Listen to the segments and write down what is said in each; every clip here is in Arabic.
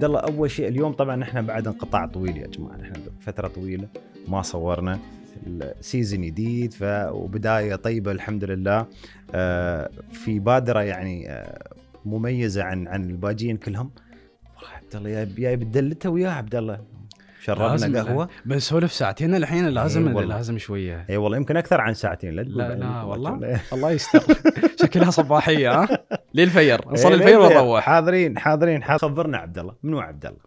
عبد الله اول شيء اليوم طبعا احنا بعد انقطاع طويل يا جماعه احنا فتره طويله ما صورنا سيزن جديد وبدايه طيبه الحمد لله آه في بادره يعني آه مميزه عن عن الباجين كلهم والله عبد الله يا بدلته ويا عبد الله شربنا قهوه بنسولف ساعتين الحين لازم أيه لازم شويه اي والله يمكن اكثر عن ساعتين لا لا, لا والله الله يستر شكلها صباحيه ها للفير إيه، نصلي الفير ونروح حاضرين حاضرين خبرنا عبد الله منو عبد الله؟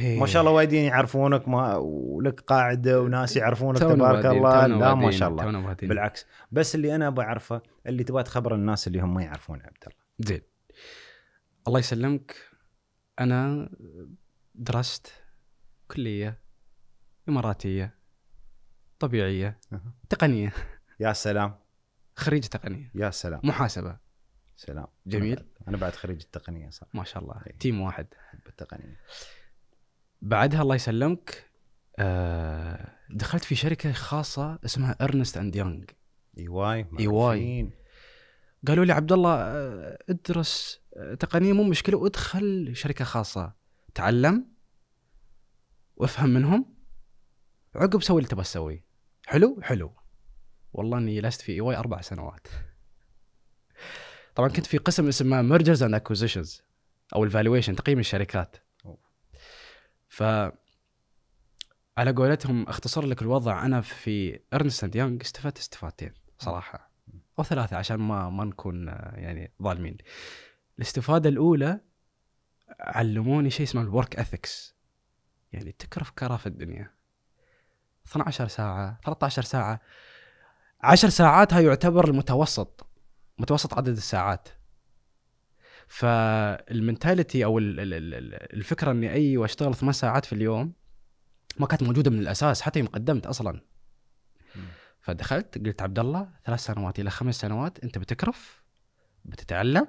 إيه. ما شاء الله وايدين يعرفونك ما ولك قاعده وناس يعرفونك تبارك الله لا ما شاء الله بالعكس بس اللي انا بعرفه اللي تبغى تخبر الناس اللي هم ما يعرفون عبد الله زين الله يسلمك انا درست كليه اماراتيه طبيعيه أه. تقنيه يا سلام خريج تقنيه يا سلام محاسبه سلام جميل انا بعد خريج التقنيه صح ما شاء الله إيه. تيم واحد بالتقنيه بعدها الله يسلمك آه دخلت في شركه خاصه اسمها ارنست اند يونغ اي واي اي واي قالوا لي عبد الله آه، ادرس آه، تقنيه مو مشكله وادخل شركه خاصه تعلم وافهم منهم عقب سوي اللي تبغى تسويه حلو حلو والله اني لست في اي واي اربع سنوات طبعا كنت في قسم اسمه ميرجرز اند اكوزيشنز او الفالويشن تقييم الشركات ف على قولتهم اختصر لك الوضع انا في ارنست يونغ استفدت استفادتين صراحه او ثلاثه عشان ما ما نكون يعني ظالمين الاستفاده الاولى علموني شيء اسمه الورك اثكس يعني تكرف كرف الدنيا 12 ساعة 13 ساعة 10 ساعات هاي يعتبر المتوسط متوسط عدد الساعات فالمنتاليتي او الفكره اني اي واشتغل ثمان ساعات في اليوم ما كانت موجوده من الاساس حتى يوم قدمت اصلا فدخلت قلت عبد الله ثلاث سنوات الى خمس سنوات انت بتكرف بتتعلم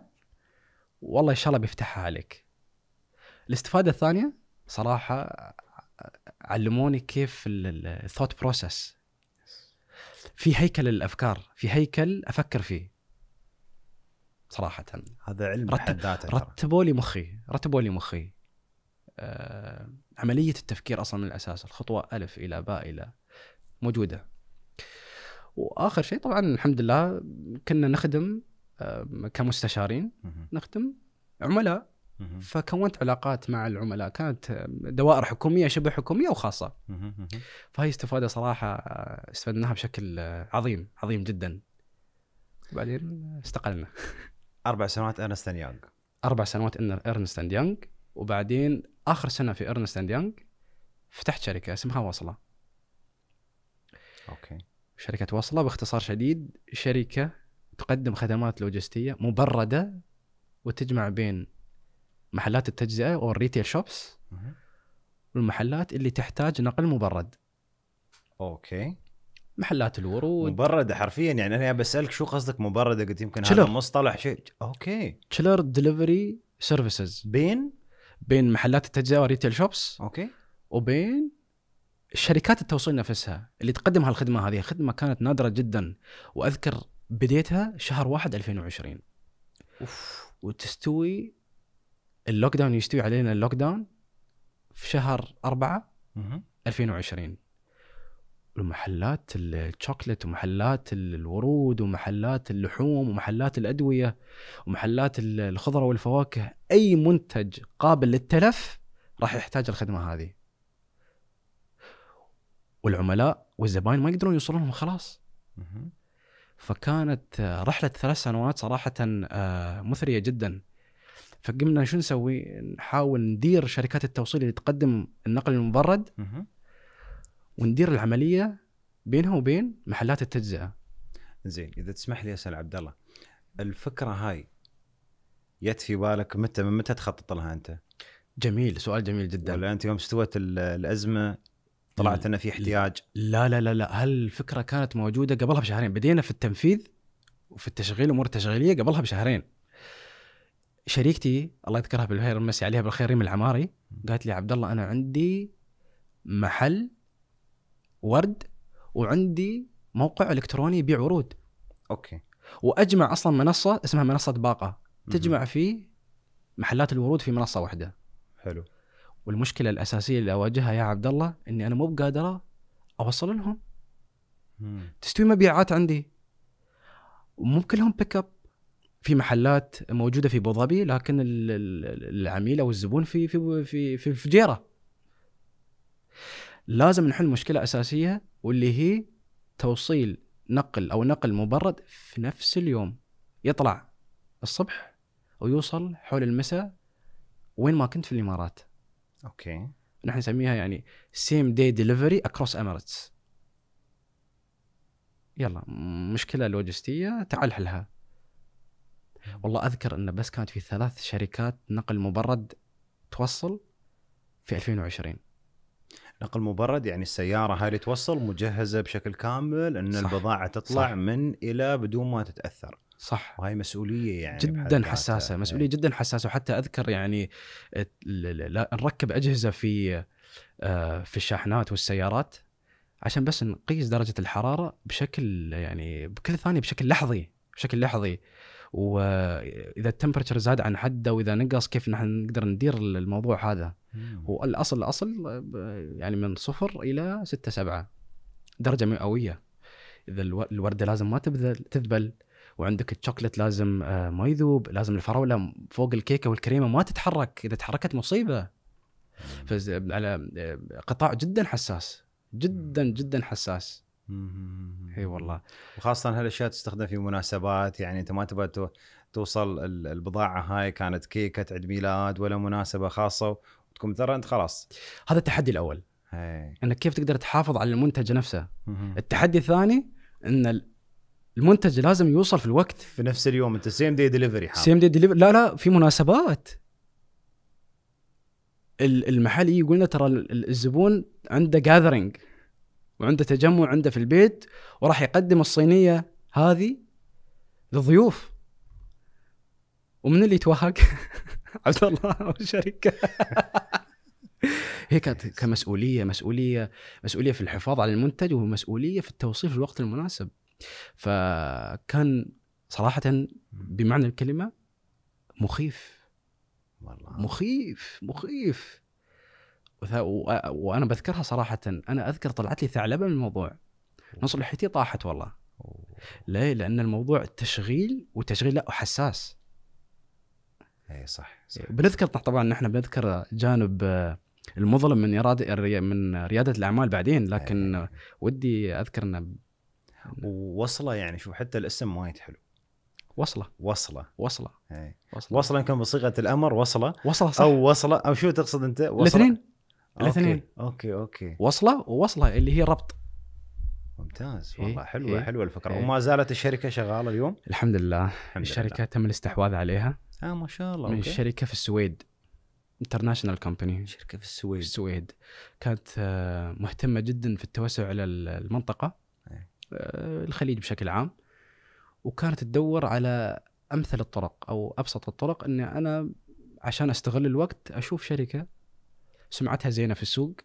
والله ان شاء الله بيفتحها عليك الاستفاده الثانيه صراحه علموني كيف الثوت بروسس في هيكل الافكار في هيكل افكر فيه صراحه هذا علم رتب ذاته رتبوا لي مخي رتبوا لي مخي آه عمليه التفكير اصلا من الاساس الخطوه الف الى باء الى موجوده واخر شيء طبعا الحمد لله كنا نخدم آه، كمستشارين نخدم عملاء فكونت علاقات مع العملاء كانت دوائر حكوميه شبه حكوميه وخاصه فهي استفاده صراحه استفدناها بشكل عظيم عظيم جدا وبعدين استقلنا اربع سنوات ارنست اند يونغ اربع سنوات ارنست اند يونغ وبعدين اخر سنه في ارنست اند يونغ فتحت شركه اسمها وصله اوكي شركه وصله باختصار شديد شركه تقدم خدمات لوجستيه مبرده وتجمع بين محلات التجزئه او الريتيل شوبس والمحلات اللي تحتاج نقل مبرد اوكي محلات الورود مبرده حرفيا يعني انا بسالك شو قصدك مبرده قلت يمكن هذا مصطلح شيء اوكي تشيلر دليفري سيرفيسز بين بين محلات التجزئه والريتيل شوبس اوكي وبين شركات التوصيل نفسها اللي تقدم هالخدمه هذه خدمه كانت نادره جدا واذكر بديتها شهر 1 2020 اوف وتستوي اللوك داون يستوي علينا اللوك داون في شهر 4 2020 ومحلات الشوكلت ومحلات الورود ومحلات اللحوم ومحلات الأدوية ومحلات الخضرة والفواكه أي منتج قابل للتلف راح يحتاج الخدمة هذه والعملاء والزباين ما يقدرون يوصلون لهم خلاص فكانت رحلة ثلاث سنوات صراحة آه، مثرية جدا فقمنا شو نسوي؟ نحاول ندير شركات التوصيل اللي تقدم النقل المبرد وندير العمليه بينها وبين محلات التجزئه. زين اذا تسمح لي اسال عبد الله الفكره هاي جت في بالك متى من متى تخطط لها انت؟ جميل سؤال جميل جدا ولا انت يوم استوت الازمه طلعت انه في احتياج لا لا لا لا هالفكره كانت موجوده قبلها بشهرين بدينا في التنفيذ وفي التشغيل الامور التشغيليه قبلها بشهرين شريكتي الله يذكرها بالخير مسي عليها بالخير ريم العماري قالت لي عبد الله انا عندي محل ورد وعندي موقع الكتروني يبيع ورود اوكي واجمع اصلا منصه اسمها منصه باقه تجمع فيه محلات الورود في منصه واحده حلو والمشكله الاساسيه اللي اواجهها يا عبد الله اني انا مو بقادره اوصل لهم تستوي مبيعات عندي ومو كلهم بيك اب في محلات موجوده في ابو ظبي لكن العميل او الزبون في في في في الفجيره. لازم نحل مشكله اساسيه واللي هي توصيل نقل او نقل مبرد في نفس اليوم يطلع الصبح ويوصل حول المساء وين ما كنت في الامارات اوكي نحن نسميها يعني سيم دي ديليفري اكروس اميريتس يلا مشكله لوجستيه تعال حلها والله اذكر انه بس كانت في ثلاث شركات نقل مبرد توصل في 2020 نقل مبرد يعني السياره هاي اللي توصل مجهزه بشكل كامل ان صح البضاعه تطلع صح من الى بدون ما تتاثر صح وهي مسؤوليه يعني جدا حساسه إيه. مسؤوليه جدا حساسه وحتى اذكر يعني نركب اجهزه في آه، في الشاحنات والسيارات عشان بس نقيس درجه الحراره بشكل يعني بكل ثانيه بشكل لحظي بشكل لحظي واذا التمبرتشر زاد عن حده واذا نقص كيف نحن نقدر ندير الموضوع هذا والاصل الاصل الاصل يعني من صفر الى ستة سبعة درجه مئويه اذا الورده لازم ما تبذل تذبل وعندك الشوكلت لازم آه، ما يذوب لازم الفراوله فوق الكيكه والكريمه ما تتحرك اذا تحركت مصيبه على آه، قطاع جدا حساس جدا جدا حساس اي والله وخاصه هالاشياء تستخدم في مناسبات يعني انت ما تبغى توصل البضاعه هاي كانت كيكه عيد ميلاد ولا مناسبه خاصه وتكون ترى انت خلاص هذا التحدي الاول هي. انك كيف تقدر تحافظ على المنتج نفسه التحدي الثاني ان المنتج لازم يوصل في الوقت في نفس اليوم انت سيم دي ديليفري سيم دي ديليفري لا لا في مناسبات المحل يقول لنا ترى الزبون عنده جاذرينج وعنده تجمع عنده في البيت وراح يقدم الصينيه هذه للضيوف ومن اللي توهق؟ عبد الله والشركه هي كانت كمسؤوليه مسؤوليه مسؤوليه في الحفاظ على المنتج ومسؤوليه في التوصيل في الوقت المناسب فكان صراحه بمعنى الكلمه مخيف والله مخيف مخيف وانا بذكرها صراحه انا اذكر طلعت لي ثعلبه من الموضوع نص لحيتي طاحت والله ليه؟ لان الموضوع تشغيل وتشغيل لا وحساس اي صح, صح. بنذكر طبعا نحن بنذكر جانب آه، المظلم من اراده من رياده الاعمال بعدين لكن أيه. ودي انه ووصله يعني شوف حتى الاسم وايد حلو وصله وصله وصله أي. وصله, وصلة كان بصيغه الامر وصله وصله صح. او وصله او شو تقصد انت؟ وصله الاثنين الاثنين اوكي اوكي وصله ووصله اللي هي ربط ممتاز إيه، والله إيه؟ حلوه إيه؟ حلوه الفكره إيه؟ وما زالت الشركه شغاله اليوم الحمد لله الحمد الشركه لله. تم الاستحواذ عليها اه ما شاء الله من أوكي. شركه في السويد انترناشونال كومباني شركه في السويد في السويد كانت آه، مهتمه جدا في التوسع على المنطقه إيه؟ آه، الخليج بشكل عام وكانت تدور على امثل الطرق او ابسط الطرق اني انا عشان استغل الوقت اشوف شركه سمعتها زينه في السوق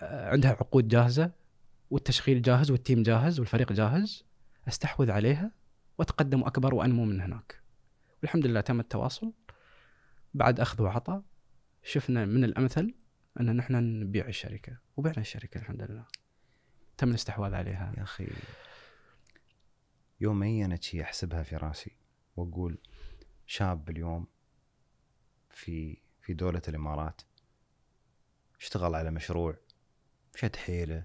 آه، عندها عقود جاهزه والتشغيل جاهز والتيم جاهز والفريق جاهز استحوذ عليها واتقدم واكبر وانمو من هناك والحمد لله تم التواصل بعد اخذ وعطاء شفنا من الامثل ان نحن نبيع الشركه وبعنا الشركه الحمد لله تم الاستحواذ عليها يا اخي يوميا انا احسبها في راسي واقول شاب اليوم في في دوله الامارات اشتغل على مشروع شد حيله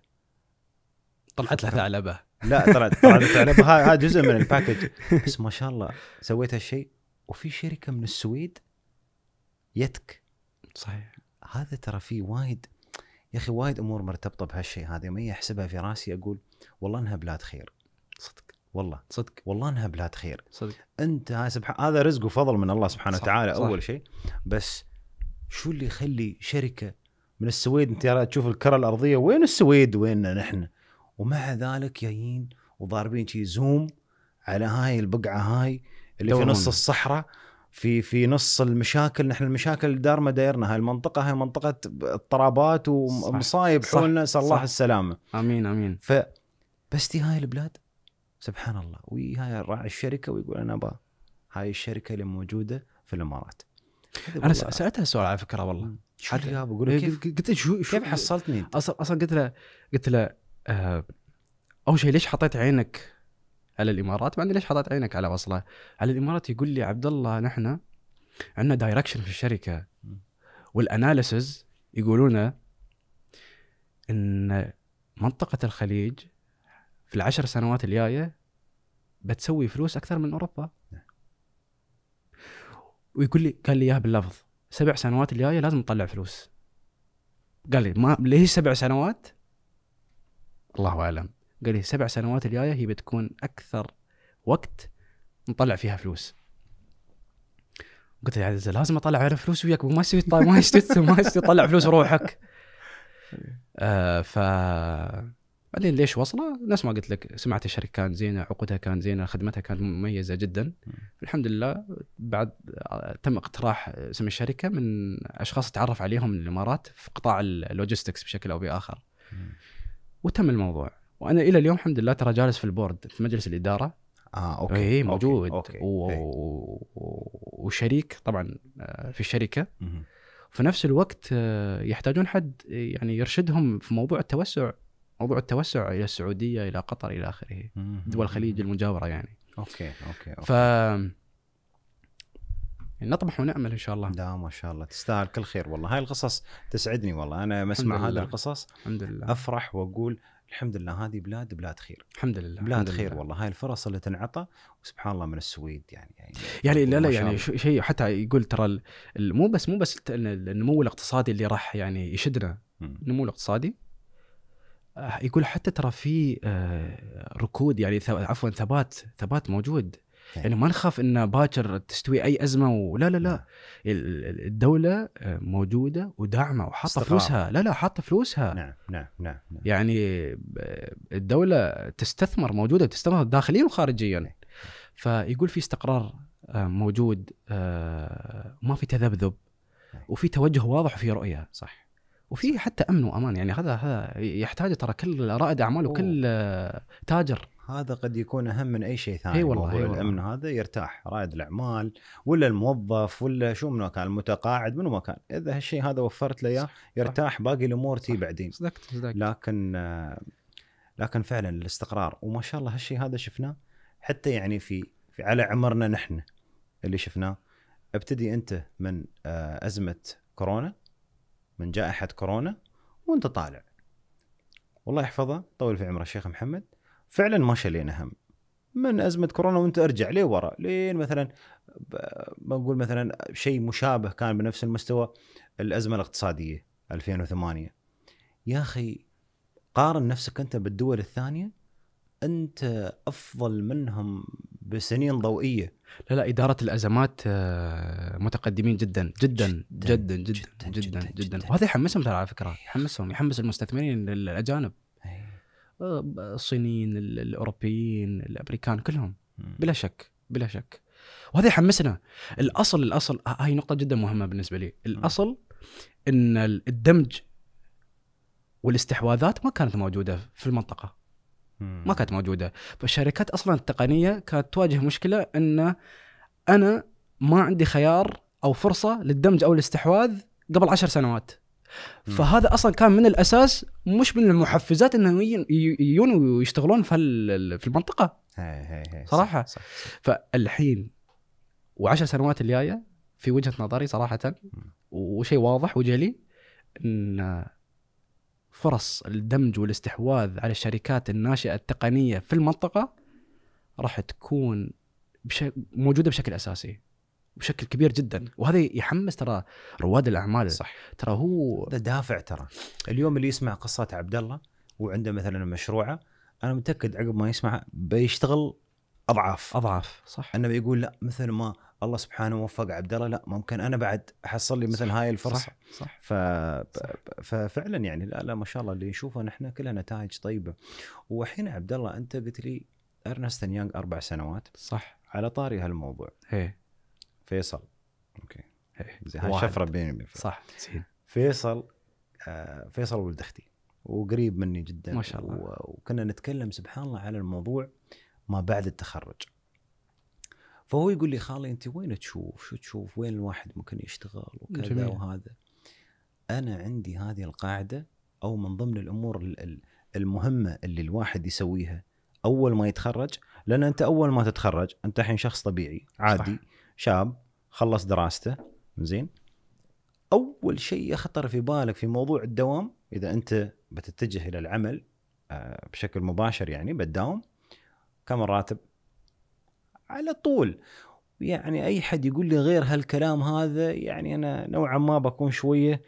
طلعت له ثعلبه لا طلعت طلعت ثعلبه هذا جزء من الباكج بس ما شاء الله سويت هالشيء وفي شركه من السويد يتك صحيح هذا ترى في وايد يا اخي وايد امور مرتبطه بهالشيء هذا يوم احسبها في راسي اقول والله انها بلاد خير صدق والله صدق والله انها بلاد خير صدق انت هذا رزق وفضل من الله سبحانه وتعالى اول شيء بس شو اللي يخلي شركه من السويد انت تشوف الكره الارضيه وين السويد ويننا نحن ومع ذلك جايين وضاربين شي زوم على هاي البقعه هاي اللي في نص الصحراء في في نص المشاكل نحن المشاكل دار ما دايرنا هاي المنطقه هاي منطقه اضطرابات ومصايب حولنا صح الله السلامه امين امين ف بس دي هاي البلاد سبحان الله وهاي راعي الشركه ويقول انا با هاي الشركه اللي موجوده في الامارات انا سالتها السؤال على فكره والله شو الجواب بقول له إيه، كيف قلت شو, كيف حصلتني اصلا اصلا قلت له قلت له آه، اول شيء ليش حطيت عينك على الامارات بعدين ليش حطيت عينك على وصله على الامارات يقول لي عبد الله نحن عندنا دايركشن في الشركه والاناليسز يقولون ان منطقه الخليج في العشر سنوات الجايه بتسوي فلوس اكثر من اوروبا ويقول لي قال لي اياها باللفظ سبع سنوات الجايه لازم تطلع فلوس قال لي ما ليش سبع سنوات الله اعلم قال لي سبع سنوات الجايه هي بتكون اكثر وقت نطلع فيها فلوس قلت له عزيزي لازم اطلع على فلوس وياك ما يستوي ما يستوي ما يستوي تطلع فلوس روحك آه ف بعدين ليش وصله؟ نفس ما قلت لك سمعه الشركه كانت زينه، عقودها كانت زينه، خدمتها كانت مميزه جدا. الحمد لله بعد آه، تم اقتراح اسم الشركه من اشخاص تعرف عليهم من الامارات في قطاع اللوجيستكس بشكل او باخر. وتم الموضوع، وانا الى اليوم الحمد لله ترى جالس في البورد في مجلس الاداره. اه اوكي. إيه، أوكي، موجود أوكي. أوكي. و... و... وشريك طبعا آه، في الشركه. في نفس الوقت آه، يحتاجون حد يعني يرشدهم في موضوع التوسع موضوع التوسع الى السعوديه الى قطر الى اخره دول الخليج المجاوره يعني اوكي اوكي, أوكي. ف يعني نطمح ونامل ان شاء الله لا ما شاء الله تستاهل كل خير والله هاي القصص تسعدني والله انا مسمع هذه القصص الحمد لله افرح واقول الحمد لله هذه بلاد بلاد خير الحمد لله بلاد الحمد خير لله. والله هاي الفرص اللي تنعطى وسبحان الله من السويد يعني يعني, يعني لا لا يعني شيء حتى يقول ترى مو بس مو بس النمو الاقتصادي اللي راح يعني يشدنا النمو الاقتصادي آه، يقول حتى ترى في آه، ركود يعني عفوا ثبات ثبات موجود إيه. يعني ما نخاف ان باكر تستوي اي ازمه ولا لا لا نعم. الدوله آه، موجوده وداعمه وحاطه فلوسها لا لا حاطه فلوسها نعم نعم نعم, نعم. يعني الدوله تستثمر موجوده تستثمر داخليا وخارجيا إيه. فيقول في استقرار موجود ما في تذبذب إيه. وفي توجه واضح وفي رؤيه صح وفي حتى امن وامان يعني هذا هذا يحتاج ترى كل رائد اعمال وكل تاجر هذا قد يكون اهم من اي شيء ثاني اي والله أيوة الامن هذا يرتاح رائد الاعمال ولا الموظف ولا شو من كان المتقاعد من ما كان اذا هالشيء هذا وفرت له اياه يرتاح باقي الامور تي بعدين صدقت صدقت لكن لكن فعلا الاستقرار وما شاء الله هالشيء هذا شفناه حتى يعني في, في على عمرنا نحن اللي شفناه ابتدي انت من آه، ازمه كورونا من جائحه كورونا وانت طالع والله يحفظه طول في عمره الشيخ محمد فعلا ما شلينا هم من ازمه كورونا وانت ارجع ليه ورا لين مثلا بقول مثلا شيء مشابه كان بنفس المستوى الازمه الاقتصاديه 2008 يا اخي قارن نفسك انت بالدول الثانيه انت افضل منهم بسنين ضوئيه لا لا إدارة الأزمات آه، متقدمين جدا جدا جدا جدا جدا جدا, وهذا يحمسهم ترى على فكرة إيه. يحمسهم يحمس المستثمرين الأجانب إيه. آه، الصينيين الأوروبيين الأمريكان كلهم بلا شك بلا شك وهذا يحمسنا الأصل الأصل آه، هاي نقطة جدا مهمة بالنسبة لي الأصل أن الدمج والاستحواذات ما كانت موجودة في المنطقة ما كانت موجوده فالشركات اصلا التقنيه كانت تواجه مشكله ان انا ما عندي خيار او فرصه للدمج او الاستحواذ قبل عشر سنوات فهذا اصلا كان من الاساس مش من المحفزات انهم يجون ويشتغلون في المنطقه صراحه فالحين وعشر سنوات الجايه في وجهه نظري صراحه وشيء واضح وجلي ان فرص الدمج والاستحواذ على الشركات الناشئه التقنيه في المنطقه راح تكون بش... موجوده بشكل اساسي بشكل كبير جدا وهذا يحمس ترى رواد الاعمال صح ترى هو ده دافع ترى اليوم اللي يسمع قصات عبد الله وعنده مثلا مشروعه انا متاكد عقب ما يسمع بيشتغل اضعاف اضعاف صح انه بيقول لا مثل ما الله سبحانه وفق عبد الله لا ممكن انا بعد احصل لي مثل صح هاي الفرصه صح صح, ف... صح ففعلا يعني لا لا ما شاء الله اللي نشوفه نحن كلها نتائج طيبه وحين عبد الله انت قلت لي ارنست يانج اربع سنوات صح على طاري هالموضوع هي فيصل اوكي زين هاي شفره بيني صح زين فيصل آه فيصل ولد اختي وقريب مني جدا ما شاء الله وكنا نتكلم سبحان الله على الموضوع ما بعد التخرج فهو يقول لي خالي انت وين تشوف شو تشوف وين الواحد ممكن يشتغل وكذا جميل. وهذا انا عندي هذه القاعده او من ضمن الامور المهمه اللي الواحد يسويها اول ما يتخرج لان انت اول ما تتخرج انت الحين شخص طبيعي عادي صح. شاب خلص دراسته زين اول شيء يخطر في بالك في موضوع الدوام اذا انت بتتجه الى العمل آه، بشكل مباشر يعني بتداوم كم الراتب؟ على طول يعني اي حد يقول لي غير هالكلام هذا يعني انا نوعا ما بكون شويه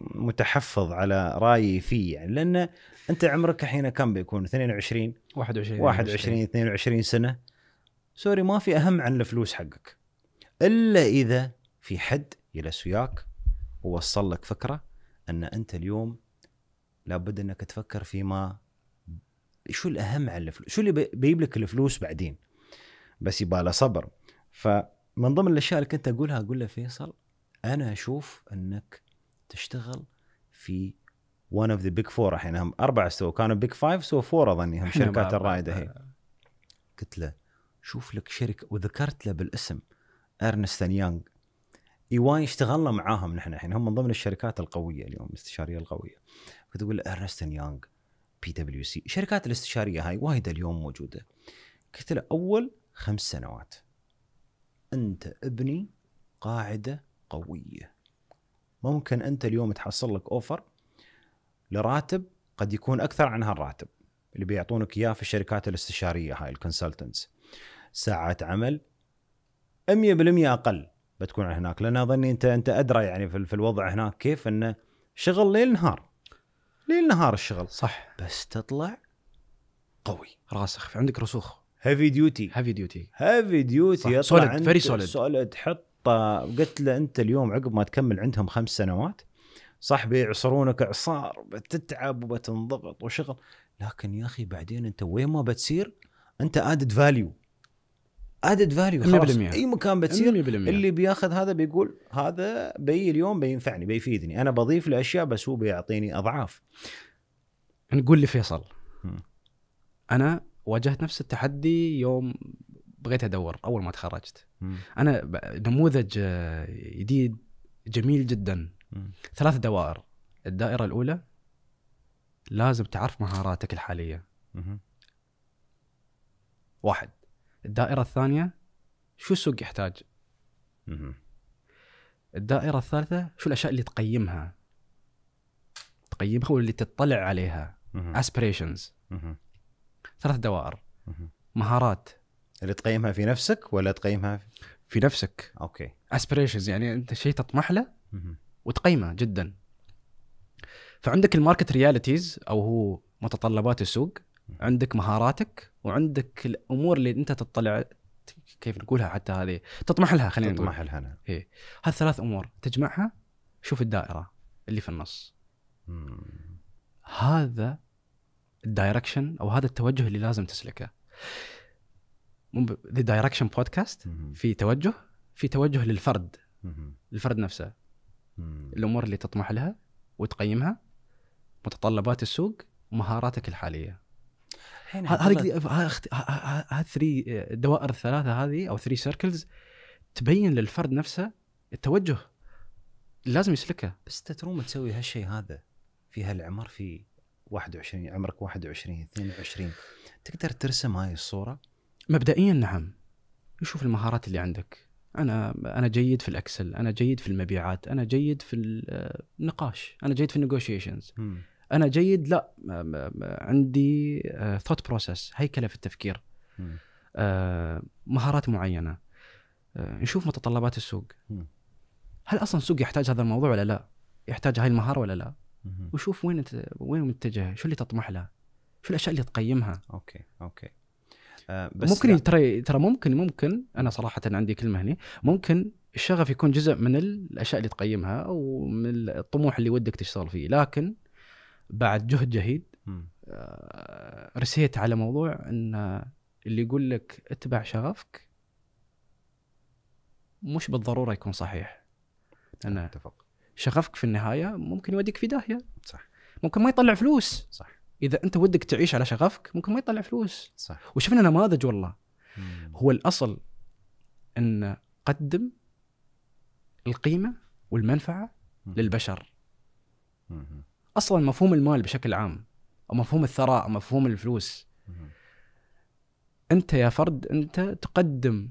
متحفظ على رايي فيه يعني لان انت عمرك الحين كم بيكون 22 21 21 22 سنه سوري ما في اهم عن الفلوس حقك الا اذا في حد يلس وياك ووصل لك فكره ان انت اليوم لابد انك تفكر فيما شو الاهم عن الفلوس شو اللي بيجيب لك الفلوس بعدين بس يبقى له صبر فمن ضمن الاشياء اللي كنت اقولها اقول له فيصل انا اشوف انك تشتغل في ون اوف ذا بيج فور الحين هم اربع سو كانوا بيج فايف سو فور اظني هم شركات نعم، الرائده هي قلت له شوف لك شركه وذكرت له بالاسم ارنست يانج اي واي اشتغلنا معاهم نحن الحين هم من ضمن الشركات القويه اليوم الاستشاريه القويه كنت اقول ارنست يانج بي دبليو سي شركات الاستشاريه هاي وايد اليوم موجوده قلت له اول خمس سنوات انت ابني قاعده قويه ممكن انت اليوم تحصل لك اوفر لراتب قد يكون اكثر عن هالراتب اللي بيعطونك اياه في الشركات الاستشاريه هاي الكونسلتنتس ساعات عمل 100% اقل بتكون هناك لان اظني انت انت ادرى يعني في الوضع هناك كيف انه شغل ليل نهار ليل نهار الشغل صح بس تطلع قوي راسخ عندك رسوخ هيفي ديوتي هيفي ديوتي هيفي ديوتي سوليد فيري سوليد سوليد حط قلت له انت اليوم عقب ما تكمل عندهم خمس سنوات صح بيعصرونك اعصار بتتعب وبتنضغط وشغل لكن يا اخي بعدين انت وين ما بتصير انت ادد فاليو ادد فاليو خلاص 100% اي مكان بتصير 100% اللي بياخذ هذا بيقول هذا بي اليوم بينفعني بيفيدني انا بضيف له اشياء بس هو بيعطيني اضعاف نقول لفيصل انا واجهت نفس التحدي يوم بغيت ادور اول ما تخرجت م. انا نموذج آه، جديد جميل جدا م. ثلاث دوائر الدائره الاولى لازم تعرف مهاراتك الحاليه م. واحد الدائره الثانيه شو السوق يحتاج الدائره الثالثه شو الاشياء اللي تقيمها تقيمها واللي تطلع عليها اسبريشنز ثلاث دوائر مهارات اللي تقيمها في نفسك ولا تقيمها في, في نفسك اوكي اسبريشنز يعني انت شيء تطمح له وتقيمه جدا فعندك الماركت رياليتيز او هو متطلبات السوق عندك مهاراتك وعندك الامور اللي انت تطلع كيف نقولها حتى هذه تطمح لها خلينا نقول تطمح لها نعم. اي هالثلاث امور تجمعها شوف الدائره اللي في النص مم. هذا الدايركشن او هذا التوجه اللي لازم تسلكه ذا دايركشن بودكاست في توجه في توجه للفرد الفرد نفسه الامور اللي تطمح لها وتقيمها متطلبات السوق ومهاراتك الحاليه هذه هذه ثري الدوائر آه، الثلاثه هذه او ثري سيركلز تبين للفرد نفسه التوجه لازم يسلكه بس انت تروم تسوي هالشيء هذا في هالعمر في 21 عمرك 21 22 تقدر ترسم هاي الصوره؟ مبدئيا نعم يشوف المهارات اللي عندك انا انا جيد في الاكسل انا جيد في المبيعات انا جيد في النقاش آه، انا جيد في النيغوشيشنز انا جيد لا عندي ثوت آه، بروسس هيكله في التفكير آه، مهارات معينه نشوف متطلبات السوق هل اصلا السوق يحتاج هذا الموضوع ولا لا يحتاج هاي المهاره ولا لا وشوف وين انت وين متجه شو اللي تطمح له شو الاشياء اللي تقيمها اوكي اوكي أه بس ممكن لا. يعني ترى ترى ممكن ممكن انا صراحه عندي كلمه هنا ممكن الشغف يكون جزء من الاشياء اللي تقيمها او من الطموح اللي ودك تشتغل فيه لكن بعد جهد جهيد آه رسيت على موضوع ان اللي يقول لك اتبع شغفك مش بالضروره يكون صحيح انا اتفق شغفك في النهايه ممكن يوديك في داهيه صح ممكن ما يطلع فلوس صح اذا انت ودك تعيش على شغفك ممكن ما يطلع فلوس صح وشفنا نماذج والله مم. هو الاصل ان قدم القيمه والمنفعه مم. للبشر مم. اصلا مفهوم المال بشكل عام او مفهوم الثراء او مفهوم الفلوس مم. انت يا فرد انت تقدم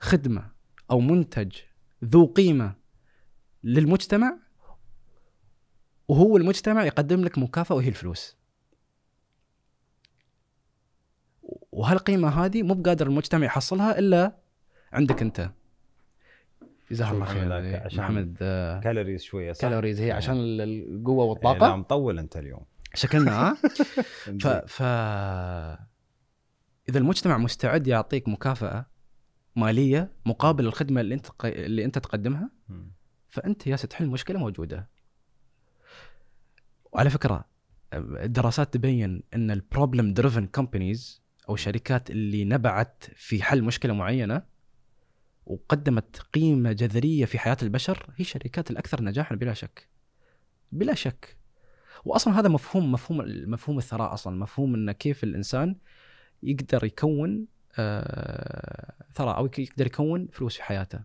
خدمه او منتج ذو قيمه للمجتمع وهو المجتمع يقدم لك مكافاه وهي الفلوس وهالقيمه هذه مو بقادر المجتمع يحصلها الا عندك انت جزاه الله خير محمد كالوريز آه، شويه صح كالوريز هي نعم. عشان القوه إيه، والطاقه نعم مطول انت اليوم شكلنا ها آه. ف... ف اذا المجتمع مستعد يعطيك مكافاه ماليه مقابل الخدمه اللي انت اللي انت تقدمها فانت يا تحل مشكله موجوده وعلى فكره الدراسات تبين ان البروبلم دريفن كومبانيز او الشركات اللي نبعت في حل مشكله معينه وقدمت قيمه جذريه في حياه البشر هي الشركات الاكثر نجاحا بلا شك بلا شك واصلا هذا مفهوم مفهوم مفهوم الثراء اصلا مفهوم ان كيف الانسان يقدر يكون آه ثراء او يقدر يكون فلوس في حياته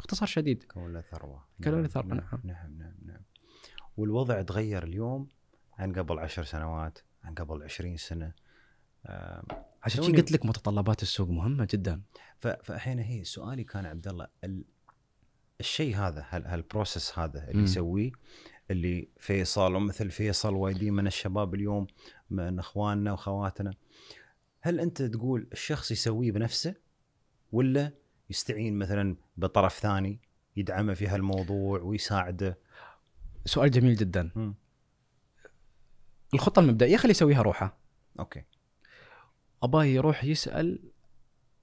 باختصار شديد كون له ثروه كون له نعم، ثروه نعم نعم, نعم نعم نعم والوضع تغير اليوم عن قبل عشر سنوات عن قبل عشرين سنه عشان قلت لك متطلبات السوق مهمه جدا فالحين هي سؤالي كان عبد الله الشيء هذا هالبروسس هذا اللي يسويه اللي فيصل ومثل فيصل وايدين من الشباب اليوم من اخواننا واخواتنا هل انت تقول الشخص يسويه بنفسه ولا يستعين مثلا بطرف ثاني يدعمه في هالموضوع ويساعده سؤال جميل جدا م. الخطه المبدئيه خليه يسويها روحه اوكي اباه يروح يسال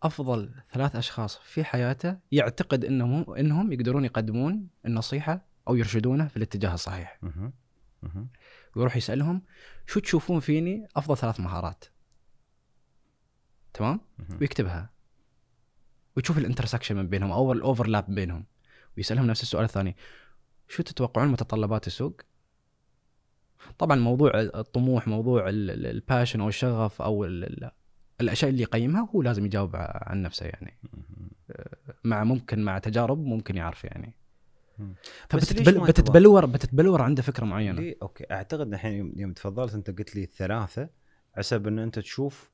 افضل ثلاث اشخاص في حياته يعتقد انهم انهم يقدرون يقدمون النصيحه او يرشدونه في الاتجاه الصحيح. ويروح يسالهم شو تشوفون فيني افضل ثلاث مهارات؟ تمام؟ مه. ويكتبها ويشوف الانترسكشن من بينهم او الاوفرلاب بينهم ويسالهم نفس السؤال الثاني شو تتوقعون متطلبات السوق؟ طبعا موضوع الطموح موضوع الباشن او الشغف او الاشياء اللي يقيمها هو لازم يجاوب عن نفسه يعني مع ممكن مع تجارب ممكن يعرف يعني فبتتبل بتتبلور بتتبلور عنده فكره معينه اوكي اعتقد الحين يوم تفضلت انت قلت لي الثلاثه حسب ان انت تشوف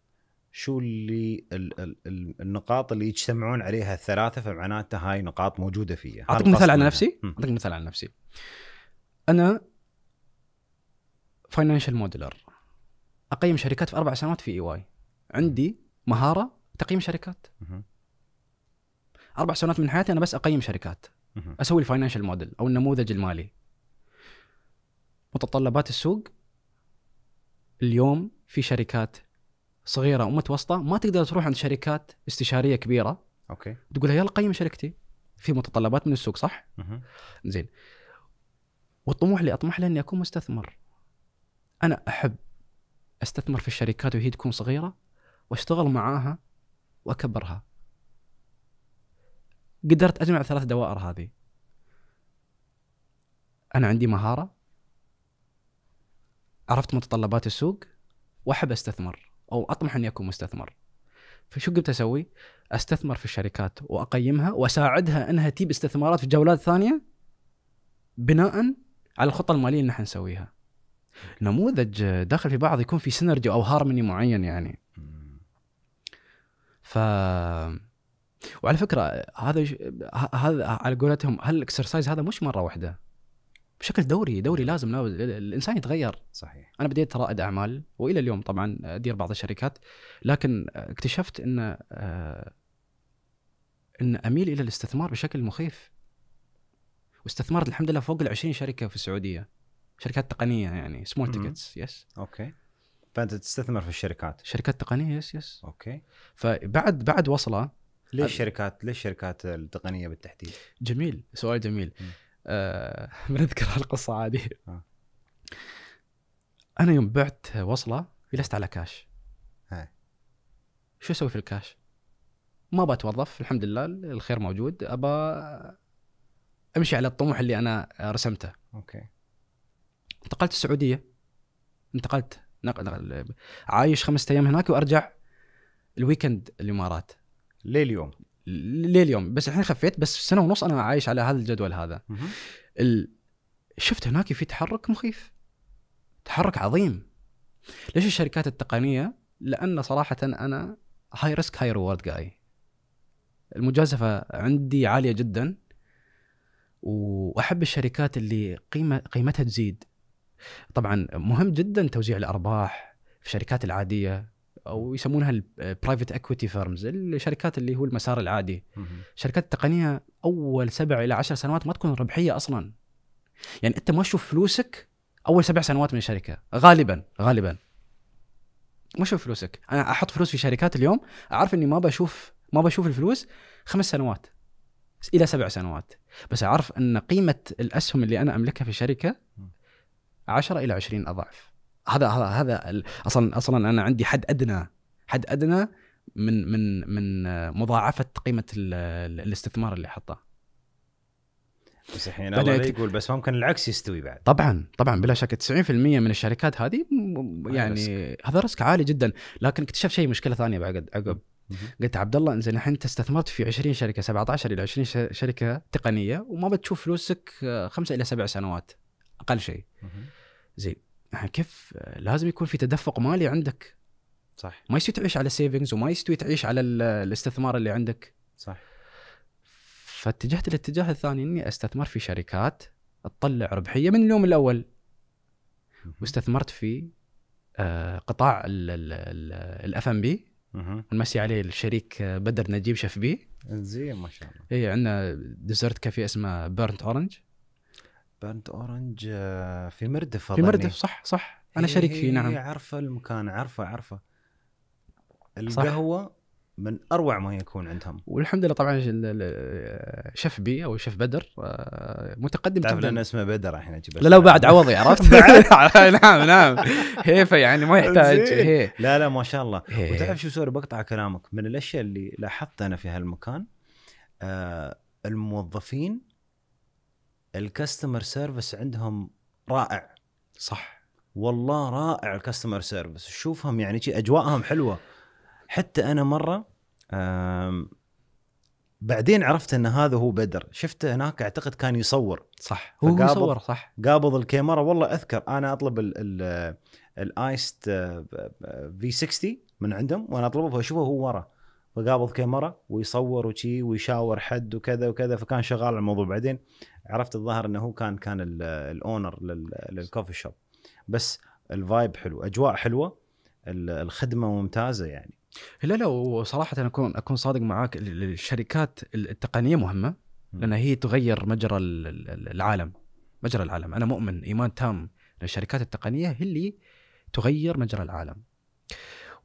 شو اللي ال ال النقاط اللي يجتمعون عليها الثلاثه فمعناته هاي نقاط موجوده فيها اعطيك مثال على نفسي اعطيك مثال على نفسي انا فاينانشال موديلر اقيم شركات في اربع سنوات في اي واي عندي مهاره تقييم شركات اربع سنوات من حياتي انا بس اقيم شركات اسوي الفاينانشال موديل او النموذج المالي متطلبات السوق اليوم في شركات صغيره ومتوسطه ما تقدر تروح عند شركات استشاريه كبيره اوكي تقول لها يلا قيم شركتي في متطلبات من السوق صح؟ زين والطموح اللي اطمح له اني اكون مستثمر انا احب استثمر في الشركات وهي تكون صغيره واشتغل معاها واكبرها قدرت اجمع ثلاث دوائر هذه انا عندي مهاره عرفت متطلبات السوق واحب استثمر او اطمح اني اكون مستثمر فشو قمت اسوي؟ استثمر في الشركات واقيمها واساعدها انها تجيب استثمارات في جولات ثانيه بناء على الخطه الماليه اللي نحن نسويها. نموذج داخل في بعض يكون في سينرجي او هارموني معين يعني. ف وعلى فكره هذا هذا على قولتهم هالاكسرسايز هذا مش مره واحده بشكل دوري دوري لازم الانسان يتغير صحيح انا بديت رائد اعمال والى اليوم طبعا ادير بعض الشركات لكن اكتشفت ان آه، ان اميل الى الاستثمار بشكل مخيف واستثمرت الحمد لله فوق ال 20 شركه في السعوديه شركات تقنيه يعني سمول تيكتس يس اوكي فانت تستثمر في الشركات شركات تقنيه يس يس اوكي فبعد بعد وصله ليش شركات ليش الشركات التقنيه بالتحديد؟ جميل سؤال جميل مم. آه بنذكر هالقصه عادي آه. انا يوم بعت وصله جلست على كاش هاي. شو اسوي في الكاش؟ ما بتوظف الحمد لله الخير موجود ابى امشي على الطموح اللي انا رسمته اوكي انتقلت السعوديه انتقلت نقل نقل عايش خمسة ايام هناك وارجع الويكند الامارات ليه اليوم لليوم بس الحين خفيت بس سنه ونص انا عايش على هذا الجدول هذا ال... شفت هناك في تحرك مخيف تحرك عظيم ليش الشركات التقنيه لان صراحه انا هاي ريسك هاي ريورد جاي المجازفه عندي عاليه جدا واحب الشركات اللي قيمه قيمتها تزيد طبعا مهم جدا توزيع الارباح في الشركات العاديه او يسمونها البرايفت اكويتي فيرمز الشركات اللي هو المسار العادي الشركات التقنيه اول سبع الى عشر سنوات ما تكون ربحيه اصلا يعني انت ما تشوف فلوسك اول سبع سنوات من الشركه غالبا غالبا ما تشوف فلوسك انا احط فلوس في شركات اليوم اعرف اني ما بشوف ما بشوف الفلوس خمس سنوات الى سبع سنوات بس اعرف ان قيمه الاسهم اللي انا املكها في الشركه 10 الى 20 اضعف هذا هذا هذا اصلا اصلا انا عندي حد ادنى حد ادنى من من من مضاعفه قيمه الاستثمار اللي حطه بس الحين الله لا يقول بس ممكن العكس يستوي بعد طبعا طبعا بلا شك 90% من الشركات هذه يعني رسك. هذا ريسك عالي جدا لكن اكتشف شيء مشكله ثانيه بعد عقب قلت عبد الله انزين الحين انت استثمرت في 20 شركه 17 الى 20 شركه تقنيه وما بتشوف فلوسك خمسة الى سبع سنوات اقل شيء زين آه، كيف لازم يكون في تدفق مالي عندك صح ما يستوي تعيش على سيفنجز وما يستوي تعيش على الاستثمار اللي عندك صح فاتجهت الاتجاه الثاني اني استثمر في شركات تطلع ربحيه من اليوم الاول واستثمرت في آه، قطاع الاف ام بي نمسي عليه الشريك آه، بدر نجيب شفبي زين ما شاء الله اي عندنا ديزرت كافيه اسمه بيرنت اورنج برنت اورنج آه، في مردف في مردف صح صح انا إيه، شريك فيه نعم إيه، عارفه المكان عارفه عارفه القهوه من اروع ما يكون عندهم والحمد لله طبعا شيف بي او شيف بدر آه، متقدم تعرف لان اسمه بدر الحين اجيب لا لو بعد عوضي عرفت نعم نعم هيفا يعني ما يحتاج هي. لا لا ما شاء الله وتعرف شو سوري بقطع كلامك من الاشياء اللي لاحظت انا في هالمكان آه الموظفين الكاستمر سيرفيس عندهم رائع صح والله رائع الكاستمر سيرفيس شوفهم يعني اجواءهم حلوه حتى انا مره بعدين عرفت ان هذا هو بدر شفته هناك اعتقد كان يصور صح هو يصور صح قابض الكاميرا والله اذكر انا اطلب الايست في 60 من عندهم وانا اطلبه فاشوفه هو ورا فقابض كاميرا ويصور وشي ويشاور حد وكذا وكذا فكان شغال على الموضوع بعدين عرفت الظاهر انه هو كان كان الاونر للكوفي شوب بس الفايب حلو اجواء حلوه الخدمه ممتازه يعني لا لا وصراحه أنا اكون اكون صادق معاك الشركات التقنيه مهمه لان هي تغير مجرى العالم مجرى العالم انا مؤمن ايمان تام ان الشركات التقنيه هي اللي تغير مجرى العالم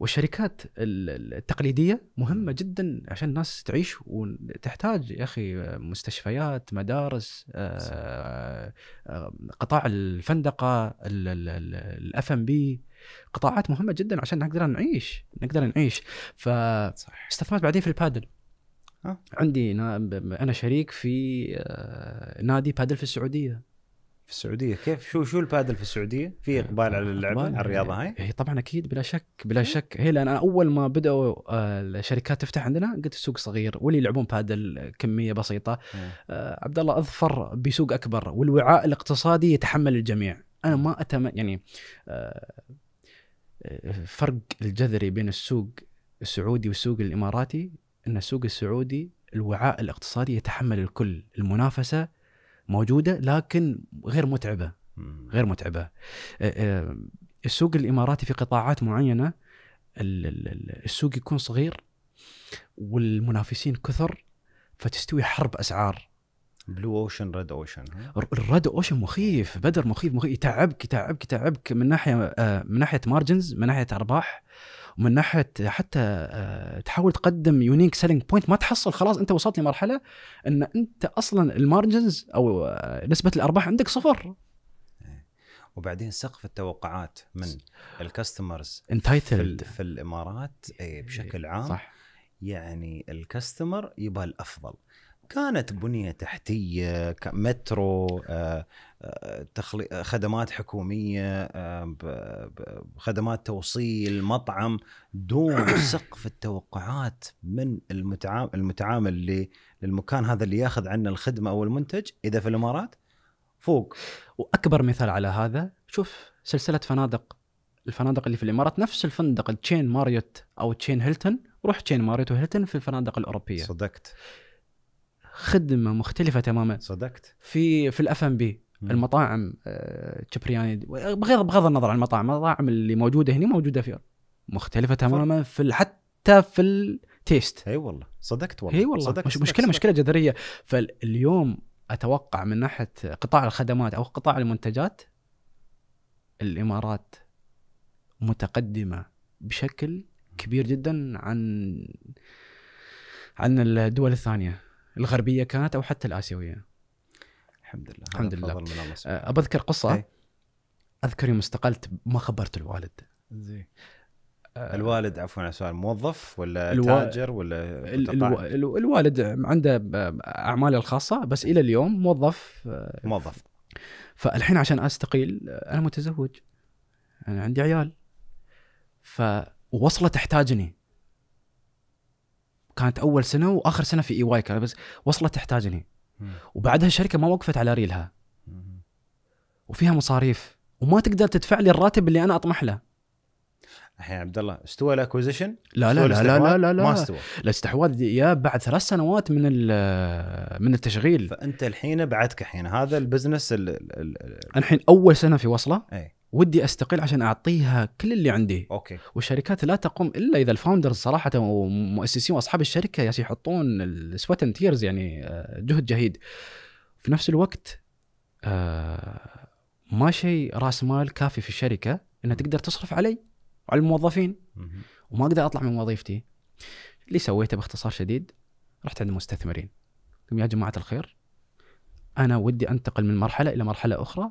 والشركات التقليديه مهمه جدا عشان الناس تعيش وتحتاج يا اخي مستشفيات مدارس آه، آه، قطاع الفندقه الاف ام بي قطاعات مهمه جدا عشان نقدر نعيش نقدر نعيش فاستثمرت بعدين في البادل آه. عندي انا شريك في نادي بادل في السعوديه في السعوديه كيف شو شو البادل في السعوديه في آه، اقبال على اللعبه على الرياضه هاي هي إيه، طبعا اكيد بلا شك بلا إيه. شك هي لان اول ما بداوا آه، الشركات تفتح عندنا قلت السوق صغير واللي يلعبون بادل كميه بسيطه إيه. آه عبد الله اظفر بسوق اكبر والوعاء الاقتصادي يتحمل الجميع انا ما اتم يعني الفرق آه، الجذري بين السوق السعودي والسوق الاماراتي ان السوق السعودي الوعاء الاقتصادي يتحمل الكل المنافسه موجوده لكن غير متعبه غير متعبه السوق الاماراتي في قطاعات معينه السوق يكون صغير والمنافسين كثر فتستوي حرب اسعار بلو اوشن ريد اوشن الريد اوشن مخيف بدر مخيف مخيف يتعبك يتعبك يتعبك من ناحيه من ناحيه مارجنز من ناحيه ارباح ومن ناحيه حتى آه، تحاول تقدم يونيك سيلينج بوينت ما تحصل خلاص انت وصلت لمرحله ان انت اصلا المارجنز او آه، نسبه الارباح عندك صفر إيه. وبعدين سقف التوقعات من الكاستمرز انتايتلد في, في الامارات إيه، بشكل إيه، عام صح يعني الكاستمر يبقى الافضل كانت بنيه تحتيه مترو آه، آه، خدمات حكوميه آه، خدمات توصيل مطعم دون سقف التوقعات من المتعامل للمكان هذا اللي ياخذ عنا الخدمه او المنتج اذا في الامارات فوق واكبر مثال على هذا شوف سلسله فنادق الفنادق اللي في الامارات نفس الفندق تشين ماريوت او تشين هيلتون روح تشين ماريوت وهيلتون في الفنادق الاوروبيه صدقت خدمه مختلفه تماما صدقت في في الاف ام بي المطاعم آه، تشبرياني بغض بغض النظر عن المطاعم المطاعم اللي موجوده هنا موجوده في مختلفه تماما في حتى في التيست اي والله صدقت والله اي والله صدقت مش مشكله صدقت. مشكله جذريه فاليوم اتوقع من ناحيه قطاع الخدمات او قطاع المنتجات الامارات متقدمه بشكل كبير جدا عن عن الدول الثانيه الغربيه كانت او حتى الاسيويه الحمد لله الحمد لله من الله ابى آه، اذكر قصه هي. إيه. اذكر يوم استقلت ما خبرت الوالد زين آه الوالد عفوا على سؤال موظف ولا الو... تاجر ولا الو... الو... الوالد عنده اعماله الخاصه بس الى اليوم موظف آه، موظف فالحين عشان استقيل انا متزوج انا عندي عيال فوصله تحتاجني كانت اول سنه واخر سنه في اي واي كان بس وصلت تحتاجني وبعدها الشركه ما وقفت على ريلها وفيها مصاريف وما تقدر تدفع لي الراتب اللي انا اطمح له الحين عبد الله استوى الاكوزيشن لا لا لا, لا لا لا لا ما استوى الاستحواذ يا بعد ثلاث سنوات من من التشغيل فانت الحين بعدك الحين هذا البزنس الحين اول سنه في وصله اي ودي استقيل عشان اعطيها كل اللي عندي اوكي والشركات لا تقوم الا اذا الفاوندرز صراحه ومؤسسين واصحاب الشركه يعني يحطون السوات تيرز يعني جهد جهيد في نفس الوقت آه، ما شيء راس مال كافي في الشركه انها تقدر تصرف علي وعلى الموظفين وما اقدر اطلع من وظيفتي اللي سويته باختصار شديد رحت عند مستثمرين يا جماعه الخير انا ودي انتقل من مرحله الى مرحله اخرى